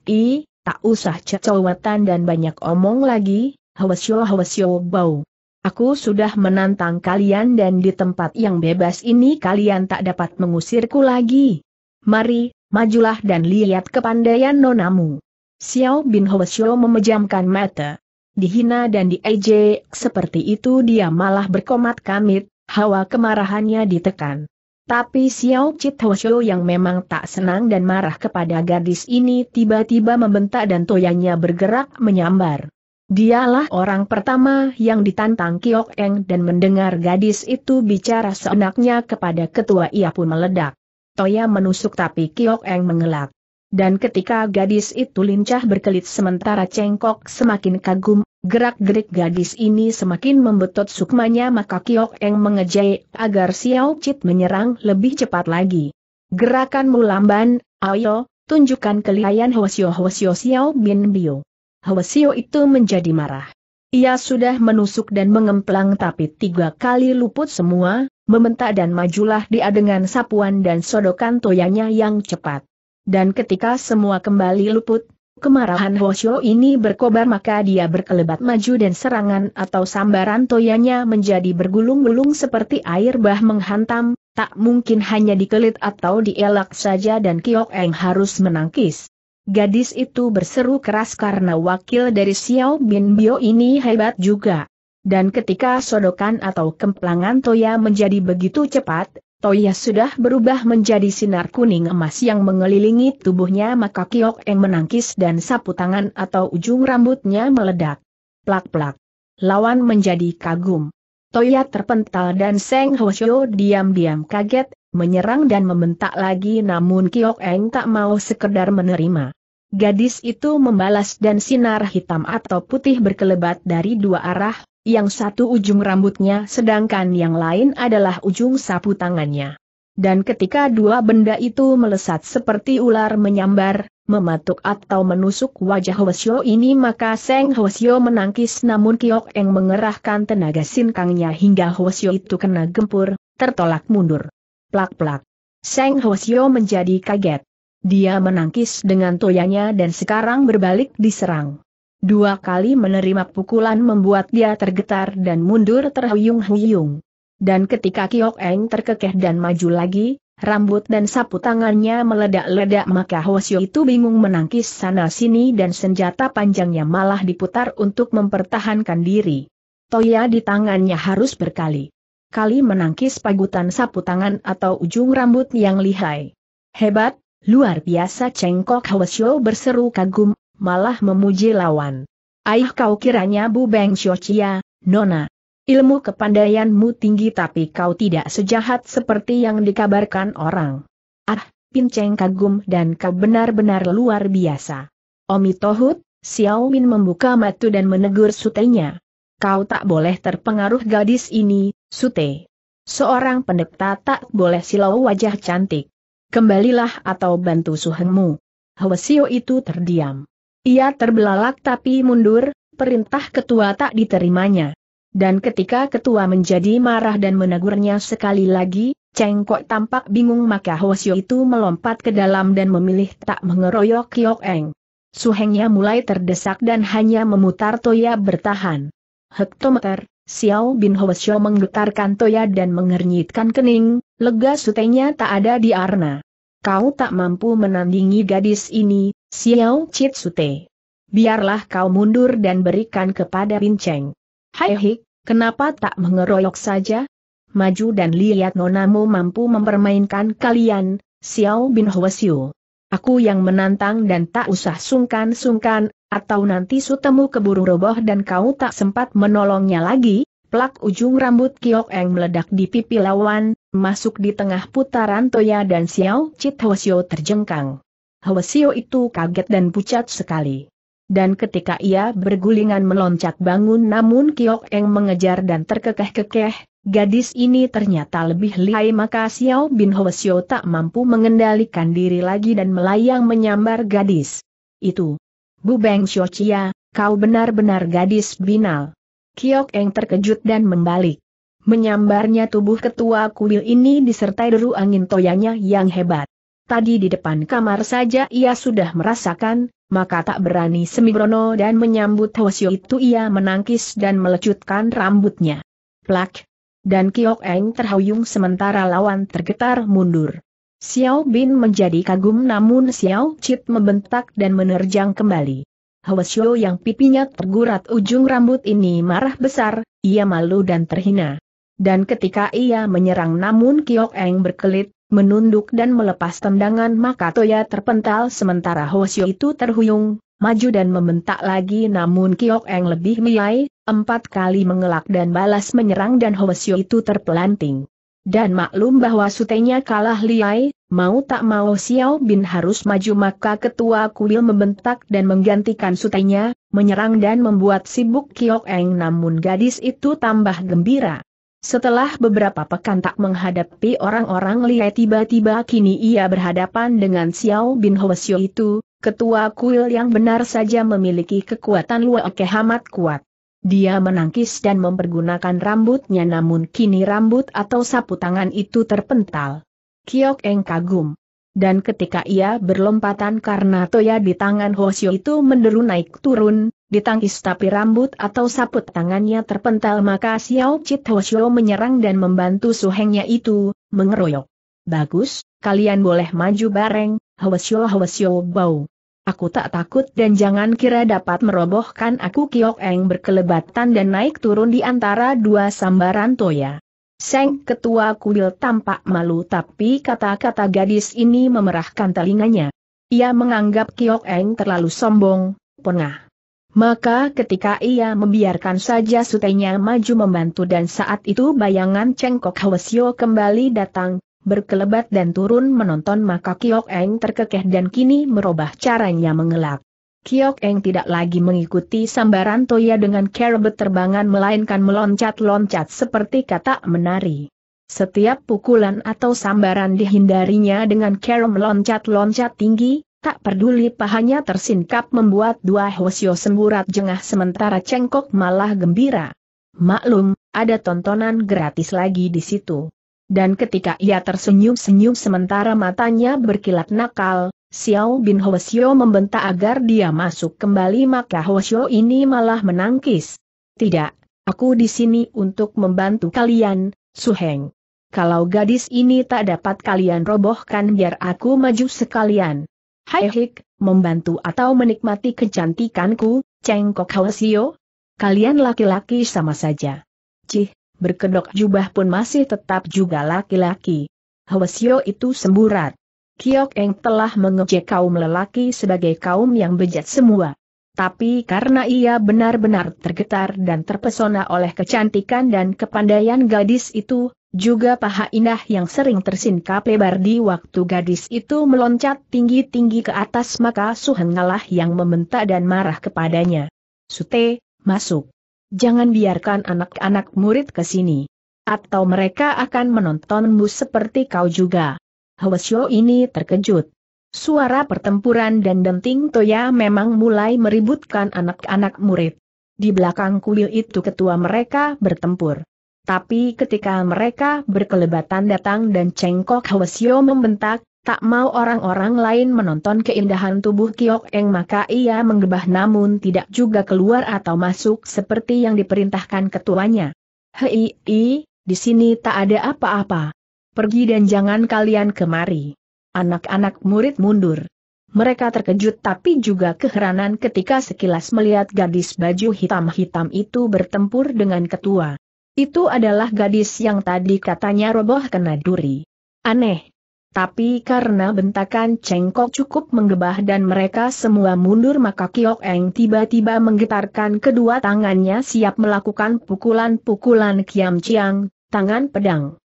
Tak usah cecowetan dan banyak omong lagi, hawasyo hawasyo bau. Aku sudah menantang kalian dan di tempat yang bebas ini kalian tak dapat mengusirku lagi. Mari, majulah dan lihat kepandaian nonamu. Xiao Bin hawasyo memejamkan mata. Dihina dan diejek seperti itu dia malah berkomat kamit, hawa kemarahannya ditekan. Tapi Xiao Chitoshu yang memang tak senang dan marah kepada gadis ini tiba-tiba membentak dan toyanya bergerak menyambar. Dialah orang pertama yang ditantang Kiok Eng dan mendengar gadis itu bicara seenaknya kepada ketua ia pun meledak. Toya menusuk tapi Kiok Eng mengelak. Dan ketika gadis itu lincah berkelit sementara cengkok semakin kagum, Gerak-gerik gadis ini semakin membetot sukmanya maka Kiok Eng mengejai agar Xiao Chit menyerang lebih cepat lagi. Gerakanmu lamban, ayo, tunjukkan kelihayan Hwasyo Hwasyo Xiao Bin Bio. Hwasyo itu menjadi marah. Ia sudah menusuk dan mengemplang tapi tiga kali luput semua, membentak dan majulah dia dengan sapuan dan sodokan toyanya yang cepat. Dan ketika semua kembali luput, Kemarahan Hoshio ini berkobar maka dia berkelebat maju dan serangan atau sambaran toyanya menjadi bergulung-gulung seperti air bah menghantam, tak mungkin hanya dikelit atau dielak saja dan Kiok Eng harus menangkis. Gadis itu berseru keras karena wakil dari Xiao Bin Bio ini hebat juga. Dan ketika sodokan atau kemplangan toya menjadi begitu cepat, Toya sudah berubah menjadi sinar kuning emas yang mengelilingi tubuhnya maka Kiok Eng menangkis dan sapu tangan atau ujung rambutnya meledak. Plak-plak. Lawan menjadi kagum. Toya terpental dan Seng Hoshio diam-diam kaget, menyerang dan membentak lagi namun Kiok Eng tak mau sekedar menerima. Gadis itu membalas dan sinar hitam atau putih berkelebat dari dua arah, yang satu ujung rambutnya sedangkan yang lain adalah ujung sapu tangannya. Dan ketika dua benda itu melesat seperti ular menyambar, mematuk atau menusuk wajah Hwasyo ini maka Seng Hwasyo menangkis namun Kiok Eng mengerahkan tenaga sinkangnya hingga Hwasyo itu kena gempur, tertolak mundur. Plak-plak. Seng Hwasyo menjadi kaget. Dia menangkis dengan toyanya dan sekarang berbalik diserang. Dua kali menerima pukulan membuat dia tergetar dan mundur terhuyung-huyung. Dan ketika Kiok Eng terkekeh dan maju lagi, rambut dan sapu tangannya meledak-ledak maka Hwasyo itu bingung menangkis sana-sini dan senjata panjangnya malah diputar untuk mempertahankan diri. Toya di tangannya harus berkali. Kali menangkis pagutan sapu tangan atau ujung rambut yang lihai. Hebat, luar biasa Cengkok Hwasyo berseru kagum, malah memuji lawan. Ayah kau kiranya Bu Beng Xiochia, Nona. Ilmu kepandaianmu tinggi tapi kau tidak sejahat seperti yang dikabarkan orang. Ah, Pinceng kagum dan kau benar-benar luar biasa. Omi Tohut, Xiao Min membuka mata dan menegur sutenya. Kau tak boleh terpengaruh gadis ini, sute. Seorang pendeta tak boleh silau wajah cantik. Kembalilah atau bantu suhengmu. Hwasio itu terdiam. Ia terbelalak tapi mundur, perintah ketua tak diterimanya. Dan ketika ketua menjadi marah dan menegurnya sekali lagi, Cengkok tampak bingung maka Hosio itu melompat ke dalam dan memilih tak mengeroyok Kiok Eng. Suhengnya mulai terdesak dan hanya memutar Toya bertahan. Hektometer, Xiao Bin Hosio menggetarkan Toya dan mengernyitkan kening, lega sutenya tak ada di Arna. Kau tak mampu menandingi gadis ini, Xiao Chitsute. Biarlah kau mundur dan berikan kepada Pinceng. Hai Hik, kenapa tak mengeroyok saja? Maju dan lihat nonamu mampu mempermainkan kalian, Xiao Bin Hwasyu. Aku yang menantang dan tak usah sungkan-sungkan, atau nanti sutemu keburu roboh dan kau tak sempat menolongnya lagi, plak ujung rambut Kiok Eng meledak di pipi lawan, masuk di tengah putaran Toya dan Xiao Chit Hwasyo terjengkang. Hwasio itu kaget dan pucat sekali. Dan ketika ia bergulingan meloncat bangun namun Kiok Eng mengejar dan terkekeh-kekeh, Gadis ini ternyata lebih lihai maka Xiao Bin Hwasio tak mampu mengendalikan diri lagi dan melayang menyambar gadis. Itu. Bu Beng Xiochia, kau benar-benar gadis binal. Kiok Eng terkejut dan membalik. Menyambarnya tubuh ketua kuil ini disertai deru angin toyanya yang hebat tadi di depan kamar saja ia sudah merasakan, maka tak berani Semibrono dan menyambut Hwasyo itu ia menangkis dan melecutkan rambutnya. Plak! Dan Kiok Eng terhuyung sementara lawan tergetar mundur. Xiao Bin menjadi kagum namun Xiao Chit membentak dan menerjang kembali. Hwasyo yang pipinya tergurat ujung rambut ini marah besar, ia malu dan terhina. Dan ketika ia menyerang namun Kiok Eng berkelit, menunduk dan melepas tendangan maka Toya terpental sementara Hosio itu terhuyung, maju dan membentak lagi namun Kiok Eng lebih miai, empat kali mengelak dan balas menyerang dan Hosio itu terpelanting. Dan maklum bahwa sutenya kalah liai, mau tak mau Xiao Bin harus maju maka ketua kuil membentak dan menggantikan sutenya, menyerang dan membuat sibuk Kiok Eng namun gadis itu tambah gembira. Setelah beberapa pekan tak menghadapi orang-orang liai tiba-tiba kini ia berhadapan dengan Xiao Bin Hoesyo itu, ketua kuil yang benar saja memiliki kekuatan luar amat kuat. Dia menangkis dan mempergunakan rambutnya namun kini rambut atau sapu tangan itu terpental. Kiok Eng kagum. Dan ketika ia berlompatan karena toya di tangan Hosyo itu menderu naik turun, ditangkis tapi rambut atau saput tangannya terpental maka Xiao Chit Hoshio menyerang dan membantu suhengnya itu, mengeroyok. Bagus, kalian boleh maju bareng, Hoshio Hoshio Bau. Aku tak takut dan jangan kira dapat merobohkan aku Kiok Eng berkelebatan dan naik turun di antara dua sambaran toya. Seng ketua kuil tampak malu tapi kata-kata gadis ini memerahkan telinganya. Ia menganggap Kiok Eng terlalu sombong, pengah. Maka ketika ia membiarkan saja sutenya maju membantu dan saat itu bayangan cengkok Hwasyo kembali datang, berkelebat dan turun menonton maka Kiok Eng terkekeh dan kini merubah caranya mengelak. Kiok Eng tidak lagi mengikuti sambaran Toya dengan cara terbangan melainkan meloncat-loncat seperti kata menari. Setiap pukulan atau sambaran dihindarinya dengan cara meloncat-loncat tinggi, Tak peduli pahanya tersingkap membuat dua Hosio semburat jengah sementara cengkok malah gembira. Maklum, ada tontonan gratis lagi di situ. Dan ketika ia tersenyum-senyum sementara matanya berkilat nakal, Xiao Bin Hosio membentak agar dia masuk kembali maka Hosio ini malah menangkis. Tidak, aku di sini untuk membantu kalian, Su Heng. Kalau gadis ini tak dapat kalian robohkan biar aku maju sekalian. Hai Hik, membantu atau menikmati kecantikanku, cengkok Kok Kalian laki-laki sama saja. Cih, berkedok jubah pun masih tetap juga laki-laki. Hawasio itu semburat. Kiok Eng telah mengejek kaum lelaki sebagai kaum yang bejat semua. Tapi karena ia benar-benar tergetar dan terpesona oleh kecantikan dan kepandaian gadis itu, juga paha indah yang sering tersingkap lebar di waktu gadis itu meloncat tinggi-tinggi ke atas maka Suhengalah yang membentak dan marah kepadanya. Sute, masuk. Jangan biarkan anak-anak murid ke sini. Atau mereka akan menontonmu seperti kau juga. Hwasyo ini terkejut. Suara pertempuran dan denting Toya memang mulai meributkan anak-anak murid. Di belakang kuil itu ketua mereka bertempur. Tapi ketika mereka berkelebatan datang dan cengkok Hwasyo membentak, tak mau orang-orang lain menonton keindahan tubuh Kiok Eng maka ia menggebah namun tidak juga keluar atau masuk seperti yang diperintahkan ketuanya. Hei, i, di sini tak ada apa-apa. Pergi dan jangan kalian kemari. Anak-anak murid mundur. Mereka terkejut tapi juga keheranan ketika sekilas melihat gadis baju hitam-hitam itu bertempur dengan ketua. Itu adalah gadis yang tadi katanya roboh kena duri. Aneh. Tapi karena bentakan cengkok cukup menggebah dan mereka semua mundur maka Kiok Eng tiba-tiba menggetarkan kedua tangannya siap melakukan pukulan-pukulan Kiam Chiang, tangan pedang.